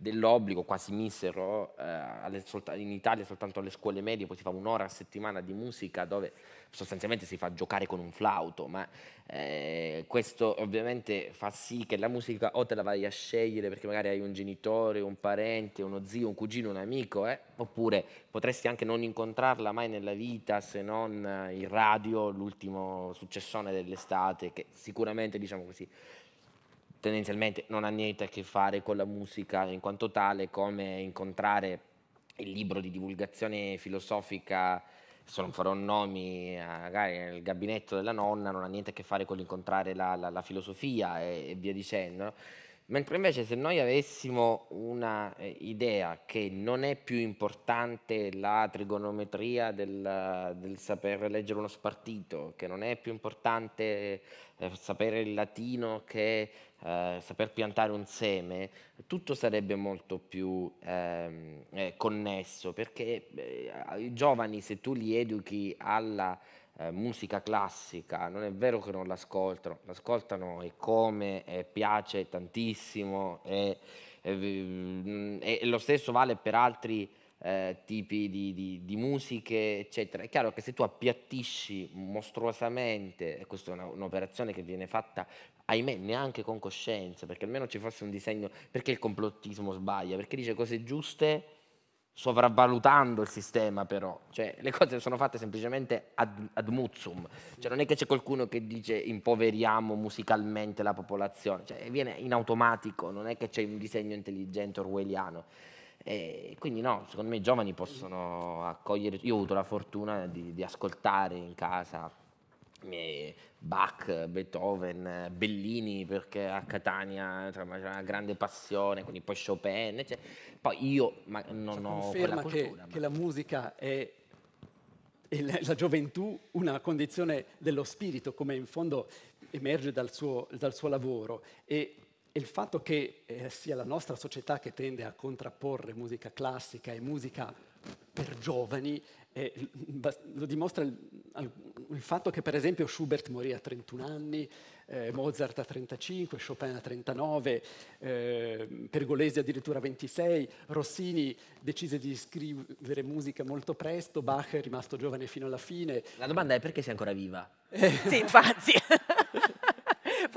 [SPEAKER 4] dell'obbligo quasi misero, eh, in Italia soltanto alle scuole medie poi si fa un'ora a settimana di musica dove sostanzialmente si fa giocare con un flauto, ma eh, questo ovviamente fa sì che la musica o te la vai a scegliere perché magari hai un genitore, un parente, uno zio, un cugino, un amico, eh? oppure potresti anche non incontrarla mai nella vita se non eh, in radio, l'ultimo successone dell'estate che sicuramente diciamo così tendenzialmente non ha niente a che fare con la musica in quanto tale, come incontrare il libro di divulgazione filosofica, se non farò nomi, eh, magari nel gabinetto della nonna, non ha niente a che fare con l'incontrare la, la, la filosofia e, e via dicendo. Mentre invece se noi avessimo un'idea eh, che non è più importante la trigonometria del, del, saper leggere uno spartito, che non è più importante eh, sapere il latino che eh, saper piantare un seme, tutto sarebbe molto più ehm, eh, connesso, perché eh, i giovani se tu li educhi alla eh, musica classica, non è vero che non l'ascoltano, l'ascoltano e come, e piace tantissimo, e, e, mm, e, lo stesso vale per altri eh, tipi di, di, di, musiche, eccetera. È chiaro che se tu appiattisci mostruosamente, e questa è una, un'operazione che viene fatta ahimè, neanche con coscienza, perché almeno ci fosse un disegno, perché il complottismo sbaglia, perché dice cose giuste sovravvalutando il sistema però, cioè, le cose sono fatte semplicemente ad, ad muzzum, cioè, non è che c'è qualcuno che dice impoveriamo musicalmente la popolazione, cioè, viene in automatico, non è che c'è un disegno intelligente orwelliano. E quindi no, secondo me i giovani possono accogliere, io ho avuto la fortuna di, di ascoltare in casa Bach, Beethoven, Bellini perché a Catania c'era una grande passione, quindi poi Chopin, eccetera. Cioè, poi io ma non cioè, ho quella cultura.
[SPEAKER 3] Che, che la musica è la, la gioventù una condizione dello spirito, come in fondo emerge dal suo, dal suo lavoro. E, e il fatto che eh, sia la nostra società che tende a contrapporre musica classica e musica per giovani e lo dimostra il, il, fatto che, per esempio, Schubert morì a 31 anni, eh, Mozart a 35, Chopin a 39, eh, Pergolesi addirittura a 26, Rossini decise di scrivere musica molto presto, Bach è rimasto giovane fino alla fine. La domanda è perché sei ancora viva? Eh. Sì, infatti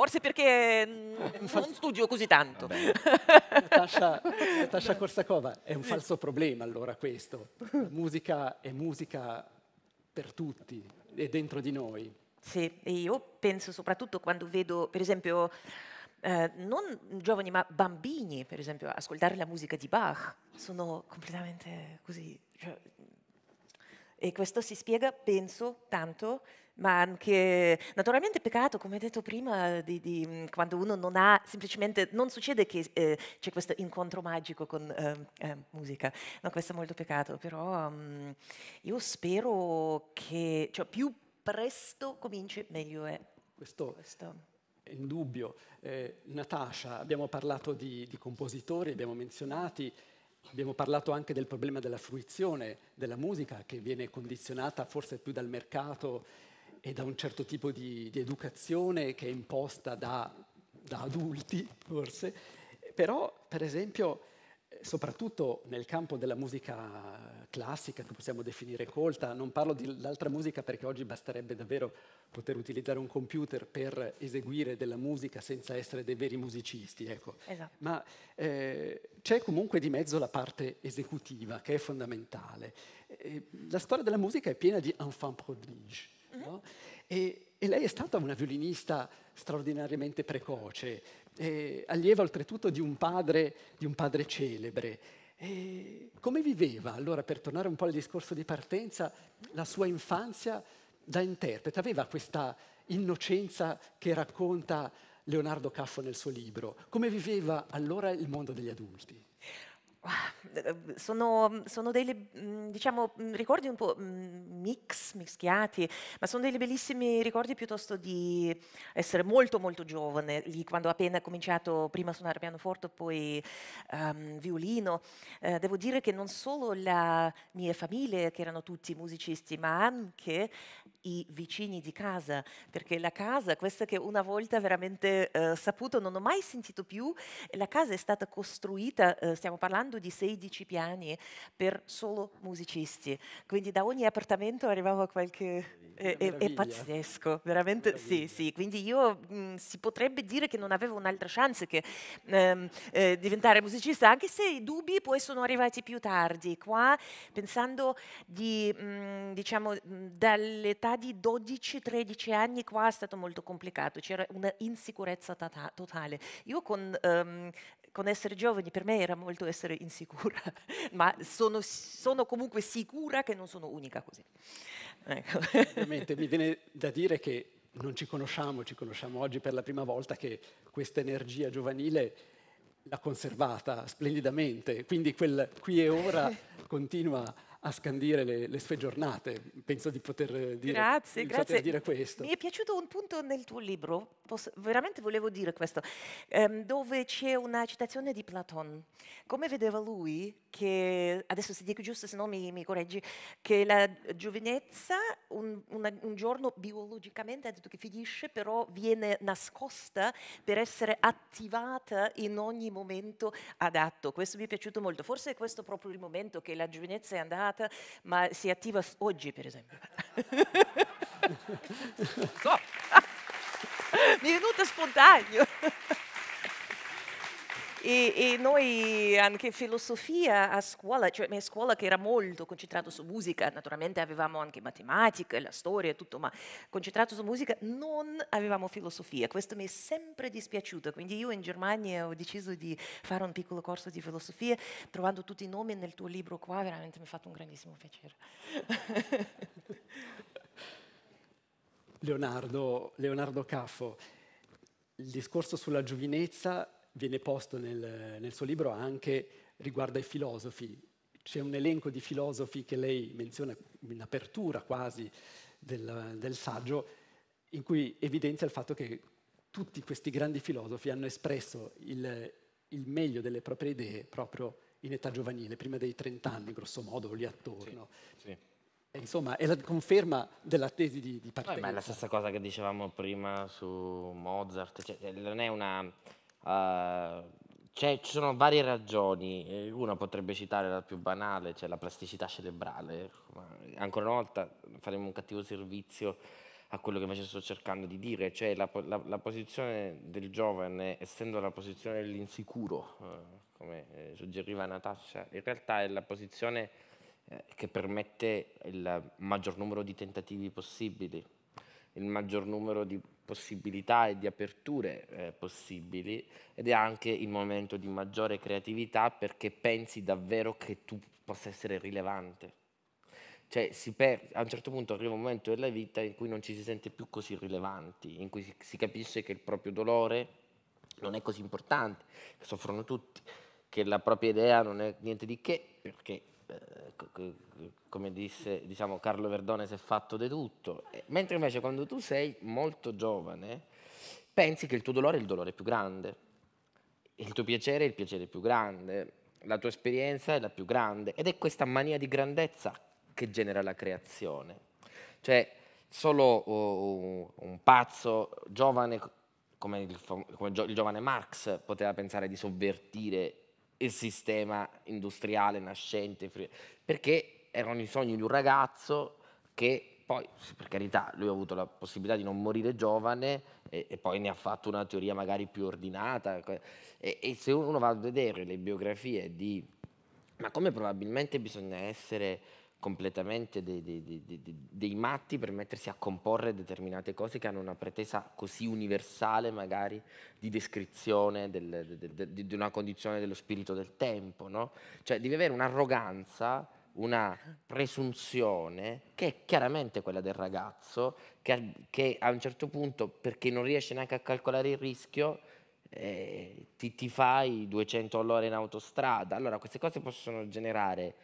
[SPEAKER 5] forse perché mm, non studio così tanto. Natasha, Natasha
[SPEAKER 3] Korsakova, è un falso problema allora questo. musica è musica per tutti, è dentro di noi. Sì, io penso
[SPEAKER 5] soprattutto quando vedo, per esempio, eh, non giovani ma bambini, per esempio, ascoltare la musica di Bach, sono completamente così. Cioè, e questo si spiega, penso, tanto ma anche naturalmente peccato, come detto prima, di, di, mm, quando uno non ha semplicemente, non succede che eh, c'è questo incontro magico con eh, eh, musica, no, questo è molto peccato, però um,
[SPEAKER 3] io spero che cioè, più presto cominci meglio è. Questo, questo. è indubbio. Eh, Natasha, abbiamo parlato di, di compositori, abbiamo menzionati, Abbiamo parlato anche del problema della fruizione della musica che viene condizionata forse più dal mercato e da un certo tipo di, di educazione che è imposta da, da adulti, forse, però per esempio soprattutto nel campo della musica classica, che possiamo definire colta, non parlo dell'altra musica perché oggi basterebbe davvero poter utilizzare un computer per eseguire della musica senza essere dei veri musicisti, ecco. esatto. ma eh, c'è comunque di mezzo la parte esecutiva che è fondamentale. Eh, la storia della musica è piena di enfants prodiges. No? E, e, lei è stata una violinista straordinariamente precoce, eh, allieva oltretutto di un padre, di un padre celebre. E come viveva allora, per tornare un po' al discorso di partenza, la sua infanzia da interprete? Aveva questa innocenza che racconta Leonardo Caffo nel suo libro? Come viveva allora il mondo degli adulti? sono, sono dei mm, diciamo, mm, ricordi
[SPEAKER 5] un po' mm, mix, mischiati, ma sono dei bellissimi ricordi piuttosto di essere molto molto giovane, lì quando ho appena cominciato prima a suonare pianoforte, poi um, violino. Eh, devo dire che non solo la mia famiglia, che erano tutti musicisti, ma anche i vicini di casa, perché la casa, questa che una volta veramente eh, saputo, non ho mai sentito più, la casa è stata costruita, eh, stiamo parlando parlando di 16 piani per solo musicisti, quindi da ogni appartamento arrivava qualche... Eh, eh, è, è, è, pazzesco, veramente sì, sì. Quindi io mh, mm, si potrebbe dire che non avevo un'altra chance che ehm, eh, diventare musicista, anche se i dubbi poi sono arrivati più tardi. Qua pensando di, mh, mm, diciamo, mm, dall'età di 12-13 anni qua è stato molto complicato, c'era una insicurezza tata- totale. Io con ehm, con essere giovani per me era molto essere insicura, ma sono, sono comunque sicura che non sono
[SPEAKER 3] unica così. Ecco. Ovviamente mi viene da dire che non ci conosciamo, ci conosciamo oggi per la prima volta che questa energia giovanile l'ha conservata splendidamente, quindi quel qui e ora continua a scandire le, le, sue giornate. Penso di poter dire, grazie, grazie. dire questo. Mi
[SPEAKER 5] è piaciuto un punto nel tuo libro, Posso, veramente volevo dire questo, ehm, dove c'è una citazione di Platone. Come vedeva lui, che adesso se dico giusto, se no mi, mi correggi, che la giovinezza un, una, un giorno biologicamente ha detto che finisce, però viene nascosta per essere attivata in ogni momento adatto. Questo mi è piaciuto molto. Forse è questo proprio il momento che la giovinezza è andata giornata, ma si attiva oggi per esempio. so. Mi è venuto spontaneo. E, e, noi anche filosofia a scuola, cioè a scuola che era molto concentrata su musica, naturalmente avevamo anche matematica, la storia e tutto, ma concentrato su musica non avevamo filosofia. Questo mi è sempre dispiaciuto, quindi io in Germania ho deciso di fare un piccolo corso di filosofia, trovando tutti i nomi nel tuo libro qua, veramente mi ha fatto un grandissimo
[SPEAKER 6] piacere.
[SPEAKER 3] Leonardo, Leonardo Caffo, il discorso sulla giovinezza viene posto nel, nel suo libro anche riguardo ai filosofi. C'è un elenco di filosofi che lei menziona in apertura quasi del, del saggio, in cui evidenzia il fatto che tutti questi grandi filosofi hanno espresso il, il meglio delle proprie idee proprio in età giovanile, prima dei 30 anni, grosso modo, lì attorno. Sì, sì. insomma, è la conferma della tesi di, di partenza. Eh, ma è la
[SPEAKER 4] stessa cosa che dicevamo prima su Mozart, cioè, non è una eh, ci sono varie ragioni, eh, una potrebbe citare la più banale, cioè la plasticità cerebrale, ancora una volta faremo un cattivo servizio a quello che invece sto cercando di dire, cioè la, la, la posizione del giovane, essendo la posizione dell'insicuro, eh, come suggeriva Natascia, in realtà è la posizione che permette il maggior numero di tentativi possibili, il maggior numero di possibilità e di aperture eh, possibili ed è anche il momento di maggiore creatività perché pensi davvero che tu possa essere rilevante. Cioè, a un certo punto arriva un momento della vita in cui non ci si sente più così rilevanti, in cui si, si capisce che il proprio dolore non è così importante, che soffrono tutti, che la propria idea non è niente di che, perché eh, come disse diciamo, Carlo Verdone, si è fatto di tutto. Eh, mentre invece quando tu sei molto giovane, pensi che il tuo dolore è il dolore più grande, il tuo piacere è il piacere più grande, la tua esperienza è la più grande. Ed è questa mania di grandezza che genera la creazione. Cioè, solo uh, uh un pazzo giovane come il, come il giovane Marx poteva pensare di sovvertire il sistema industriale nascente, perché erano i sogni di un ragazzo che poi, per carità, lui ha avuto la possibilità di non morire giovane e, e poi ne ha fatto una teoria magari più ordinata. E, e se uno va a vedere le biografie di... Ma come probabilmente bisogna essere completamente dei, dei, dei, dei, matti per mettersi a comporre determinate cose che hanno una pretesa così universale magari di descrizione del, de, de, de, di una condizione dello spirito del tempo, no? Cioè devi avere un'arroganza, una presunzione che è chiaramente quella del ragazzo che, che a un certo punto perché non riesce neanche a calcolare il rischio eh, ti, ti fai 200 all'ora in autostrada. Allora queste cose possono generare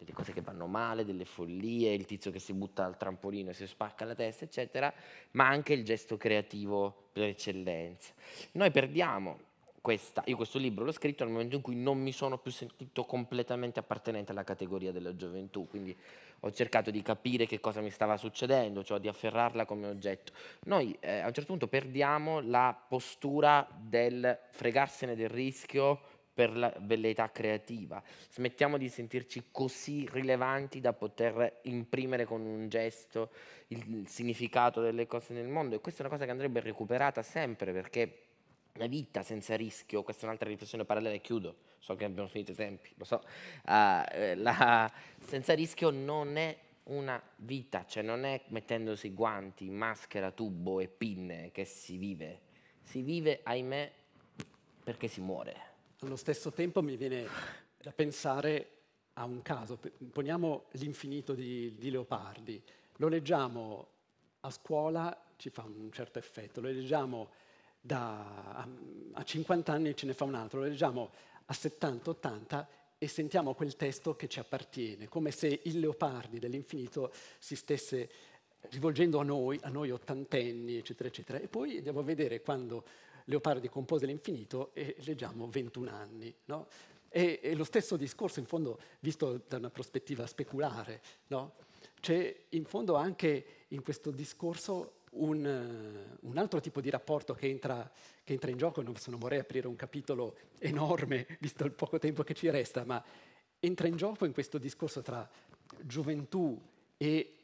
[SPEAKER 4] delle cose che vanno male, delle follie, il tizio che si butta al trampolino e si spacca la testa, eccetera, ma anche il gesto creativo per eccellenza. Noi perdiamo questa, io questo libro l'ho scritto nel momento in cui non mi sono più sentito completamente appartenente alla categoria della gioventù, quindi ho cercato di capire che cosa mi stava succedendo, cioè di afferrarla come oggetto. Noi eh, a un certo punto perdiamo la postura del fregarsene del rischio, per la velleità creativa, smettiamo di sentirci così rilevanti da poter imprimere con un gesto il significato delle cose nel mondo e questa è una cosa che andrebbe recuperata sempre perché la vita senza rischio, questa è un'altra riflessione parallela e chiudo, so che abbiamo finito i tempi, lo so, uh, la, senza rischio non è una vita, cioè non è mettendosi guanti, maschera, tubo e pinne che si vive, si vive ahimè perché si muore.
[SPEAKER 3] Allo stesso tempo mi viene da pensare a un caso. Poniamo l'infinito di, di Leopardi. Lo leggiamo a scuola, ci fa un certo effetto. Lo leggiamo da, a 50 anni ce ne fa un altro. Lo leggiamo a 70-80 e sentiamo quel testo che ci appartiene, come se il Leopardi dell'infinito si stesse rivolgendo a noi, a noi ottantenni, eccetera, eccetera. E poi andiamo a vedere quando Leopardi compose l'infinito e leggiamo 21 anni. No? E, e, lo stesso discorso, in fondo, visto da una prospettiva speculare, no? c'è in fondo anche in questo discorso un, un altro tipo di rapporto che entra, che entra in gioco, non, non vorrei aprire un capitolo enorme, visto il poco tempo che ci resta, ma entra in gioco in questo discorso tra gioventù e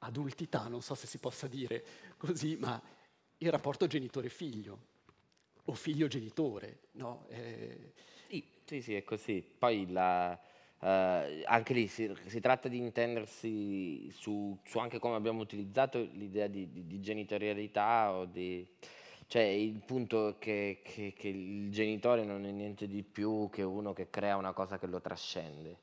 [SPEAKER 3] adultità, non so se si possa dire così, ma il rapporto genitore-figlio o figlio genitore. No? Eh...
[SPEAKER 4] Sì, sì, sì, è così. Poi la, eh, anche lì si, si, tratta di intendersi su, su, anche come abbiamo utilizzato l'idea di, di, di genitorialità o di... Cioè il punto è che, che, che il genitore non è niente di più che uno che crea una cosa che lo trascende.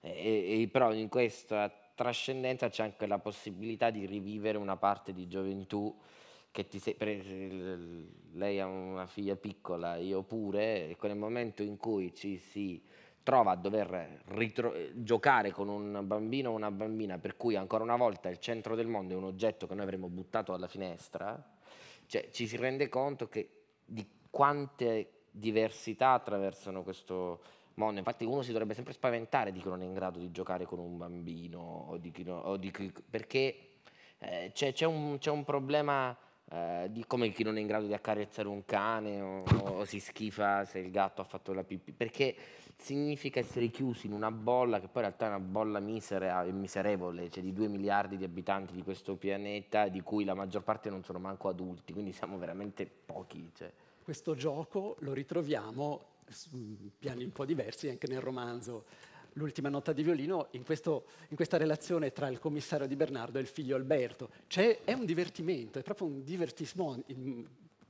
[SPEAKER 4] E, e, però in questa trascendenza c'è anche la possibilità di rivivere una parte di gioventù che ti sei, per, lei ha una figlia piccola, io pure, e quel momento in cui ci si trova a dover giocare con un bambino o una bambina per cui ancora una volta il centro del mondo è un oggetto che noi avremmo buttato alla finestra, cioè, ci si rende conto che, di quante diversità attraversano questo mondo. Infatti uno si dovrebbe sempre spaventare di chi non è in grado di giocare con un bambino o di chi, no, o di chi perché eh, c'è un, un problema eh, di come chi non è in grado di accarezzare un cane o, o, si schifa se il gatto ha fatto la pipì, perché significa essere chiusi in una bolla che poi in realtà è una bolla misera e miserevole, cioè di 2 miliardi di abitanti di questo pianeta, di cui la maggior parte non sono manco adulti, quindi siamo veramente pochi. Cioè.
[SPEAKER 3] Questo gioco lo ritroviamo su mm, piani un po' diversi anche nel romanzo l'ultima nota di violino in, questo, in, questa relazione tra il commissario di Bernardo e il figlio Alberto. C'è, è un divertimento, è proprio un divertissement.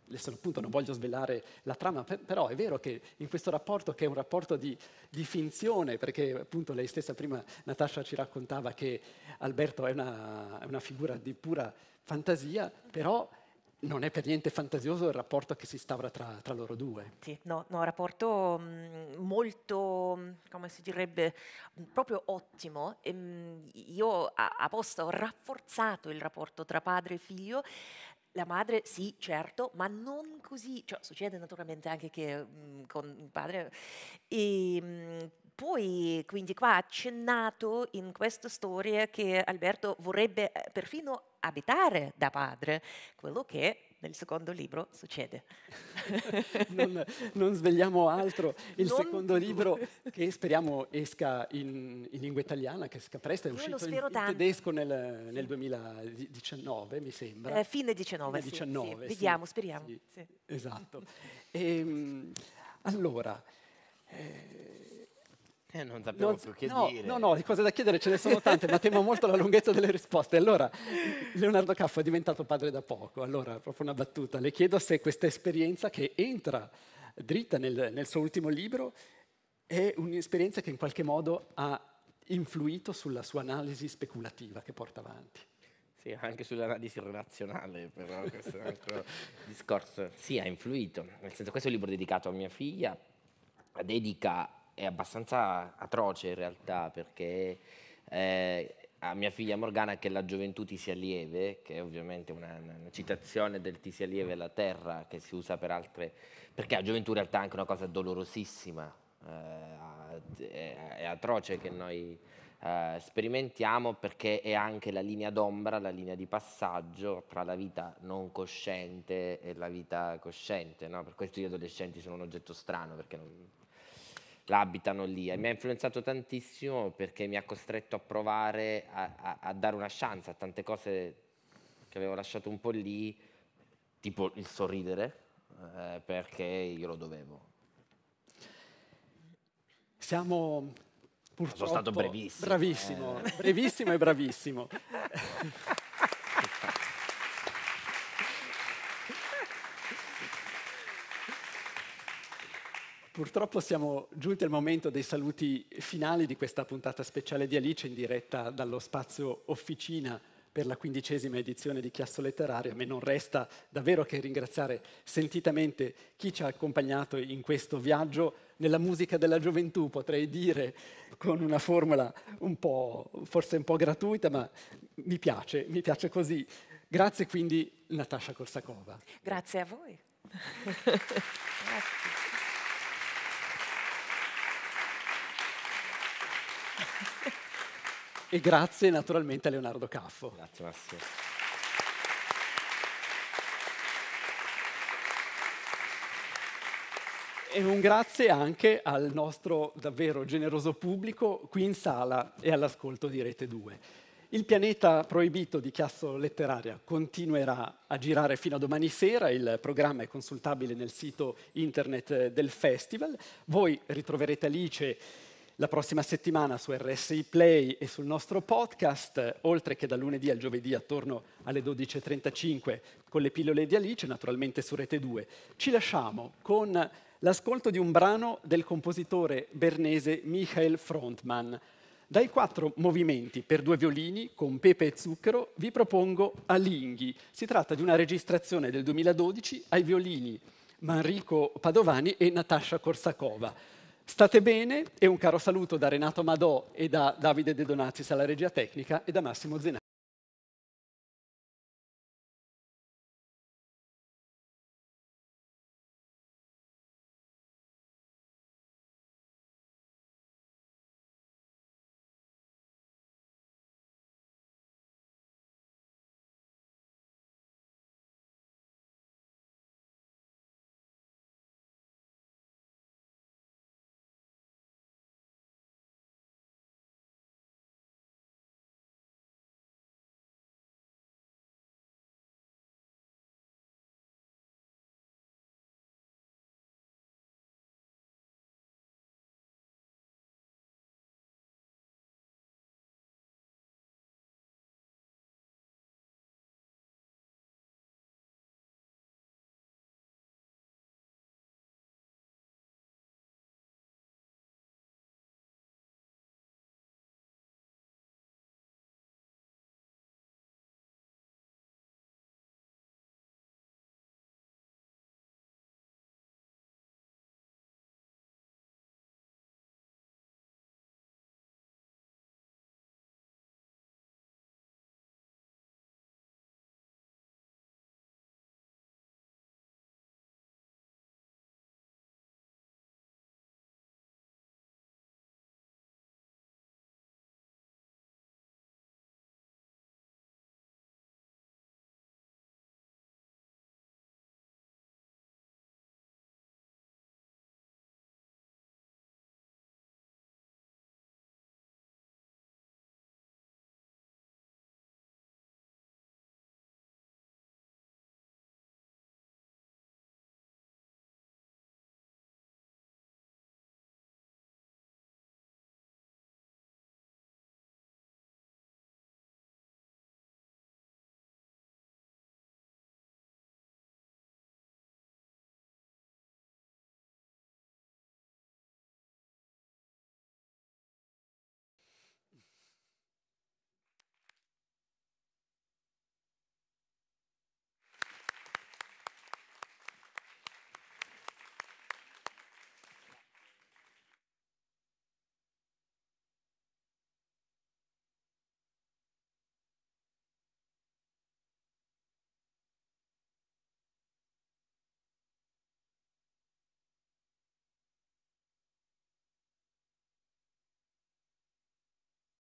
[SPEAKER 3] Adesso appunto non voglio svelare la trama, però è vero che in questo rapporto, che è un rapporto di, di finzione, perché appunto lei stessa prima, Natascia, ci raccontava che Alberto è una, è una figura di pura fantasia, però non è per niente fantasioso il rapporto che si instaura tra, tra loro due. Sì,
[SPEAKER 5] no, no, rapporto molto, come si direbbe, proprio ottimo. Ehm, io apposta ho rafforzato il rapporto tra padre e figlio la madre sì, certo, ma non così, cioè, succede naturalmente anche che mh, con il padre, e, ehm, mh, poi, quindi qua ha accennato in questa storia che Alberto vorrebbe eh, perfino abitare da padre, quello che nel
[SPEAKER 3] secondo libro succede. non, non, svegliamo altro. Il non secondo libro che speriamo esca in, in lingua italiana, che esca presto, è uscito in, in, tedesco nel, nel, 2019, mi sembra. Eh, fine 19. Fine sì, 19 sì. Vediamo, speriamo. Esatto. E, ehm, allora,
[SPEAKER 6] eh,
[SPEAKER 3] eh, non sappiamo non, più che no, dire. No, no, di cose da chiedere ce ne sono tante, ma temo molto la lunghezza delle risposte. Allora, Leonardo Caffo è diventato padre da poco, allora, proprio una battuta. Le chiedo se questa esperienza che entra dritta nel, nel suo ultimo libro è un'esperienza che in qualche modo ha influito sulla sua analisi speculativa che porta avanti.
[SPEAKER 4] Sì, anche sull'analisi relazionale, però questo è un altro discorso. Sì, ha influito. Nel senso, questo è un libro dedicato a mia figlia, dedica è abbastanza atroce in realtà perché eh, a mia figlia Morgana che la gioventù ti sia lieve, che è ovviamente una, una citazione del ti sia lieve la terra che si usa per altre, perché la gioventù in realtà è anche una cosa dolorosissima, eh, è, è, atroce che noi eh, sperimentiamo perché è anche la linea d'ombra, la linea di passaggio tra la vita non cosciente e la vita cosciente, no? per questo gli adolescenti sono un oggetto strano perché non, l'abitano lì. E mi ha influenzato tantissimo perché mi ha costretto a provare a, a, a, dare una chance a tante cose che avevo lasciato un po' lì, tipo il sorridere, eh, perché io lo dovevo.
[SPEAKER 3] Siamo
[SPEAKER 4] purtroppo... Sono stato brevissimo. Bravissimo, eh. brevissimo e
[SPEAKER 3] bravissimo. Purtroppo siamo giunti al momento dei saluti finali di questa puntata speciale di Alice in diretta dallo spazio Officina per la quindicesima edizione di Chiasso Letterario. A me non resta davvero che ringraziare sentitamente chi ci ha accompagnato in questo viaggio nella musica della gioventù, potrei dire, con una formula un po', forse un po' gratuita, ma mi piace, mi piace così. Grazie quindi Natascia Korsakova.
[SPEAKER 5] Grazie a voi. Grazie.
[SPEAKER 3] E grazie naturalmente a Leonardo Caffo. Grazie Massimo. E un grazie anche al nostro davvero generoso pubblico qui in sala e all'ascolto di Rete 2. Il pianeta proibito di Chiasso Letteraria continuerà a girare fino a domani sera, il programma è consultabile nel sito internet del festival. Voi ritroverete Alice la prossima settimana su RSI Play e sul nostro podcast, oltre che da lunedì al giovedì attorno alle 12.35 con le pillole di Alice, naturalmente su Rete 2. Ci lasciamo con l'ascolto di un brano del compositore bernese Michael Frontman. Dai quattro movimenti per due violini con pepe e zucchero vi propongo Alinghi. Si tratta di una registrazione del 2012 ai violini Manrico Padovani e Natascia Korsakova. State bene e un caro saluto da Renato Madò e da Davide De Donazis alla regia tecnica e da Massimo Zenati.